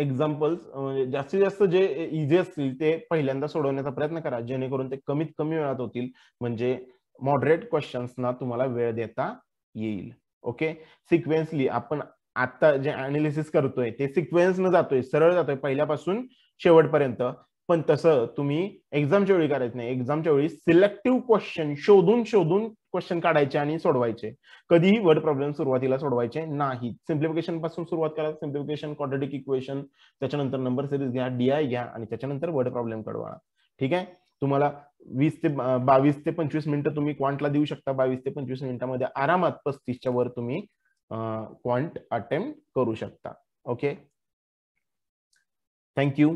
एक्झाम्पल्स म्हणजे जास्तीत जास्त जे इझी असतील ते पहिल्यांदा सोडवण्याचा प्रयत्न करा जेणेकरून ते कमीत कमी वेळात होतील म्हणजे मॉडरेट क्वेश्चन्सना तुम्हाला वेळ देता येईल ओके सिक्वेन्सली आपण आता जे अनालिसिस करतोय ते सिक्वेन्स न जातोय सरळ जातोय पहिल्यापासून शेवटपर्यंत पण तसं तुम्ही एक्झामच्या वेळी करायचं नाही एक्झामच्या वेळी सिलेक्टिव्ह क्वेश्चन शोधून शोधून क्वेश्चन काढायचे आणि सोडवायचे कधीही वर्ड प्रॉब्लेम सुरुवातीला सोडवायचे नाही सिम्प्लिफिकेशन पासून सुरुवात करा सिम्प्लिफिकेशन क्वाड्रेटिक इक्वेशन त्याच्यानंतर नंबर सिरीज घ्या डीआय घ्या आणि त्याच्यानंतर वर्ड प्रॉब्लेम कडवा ठीक आहे तुम्हाला वीस ते बावीस ते पंचवीस मिनिटं तुम्ही क्वांटला देऊ शकता बावीस ते पंचवीस मिनिटांमध्ये आरामात पस्तीसच्या वर तुम्ही क्वांट अटेम्प्ट करू शकता ओके थँक्यू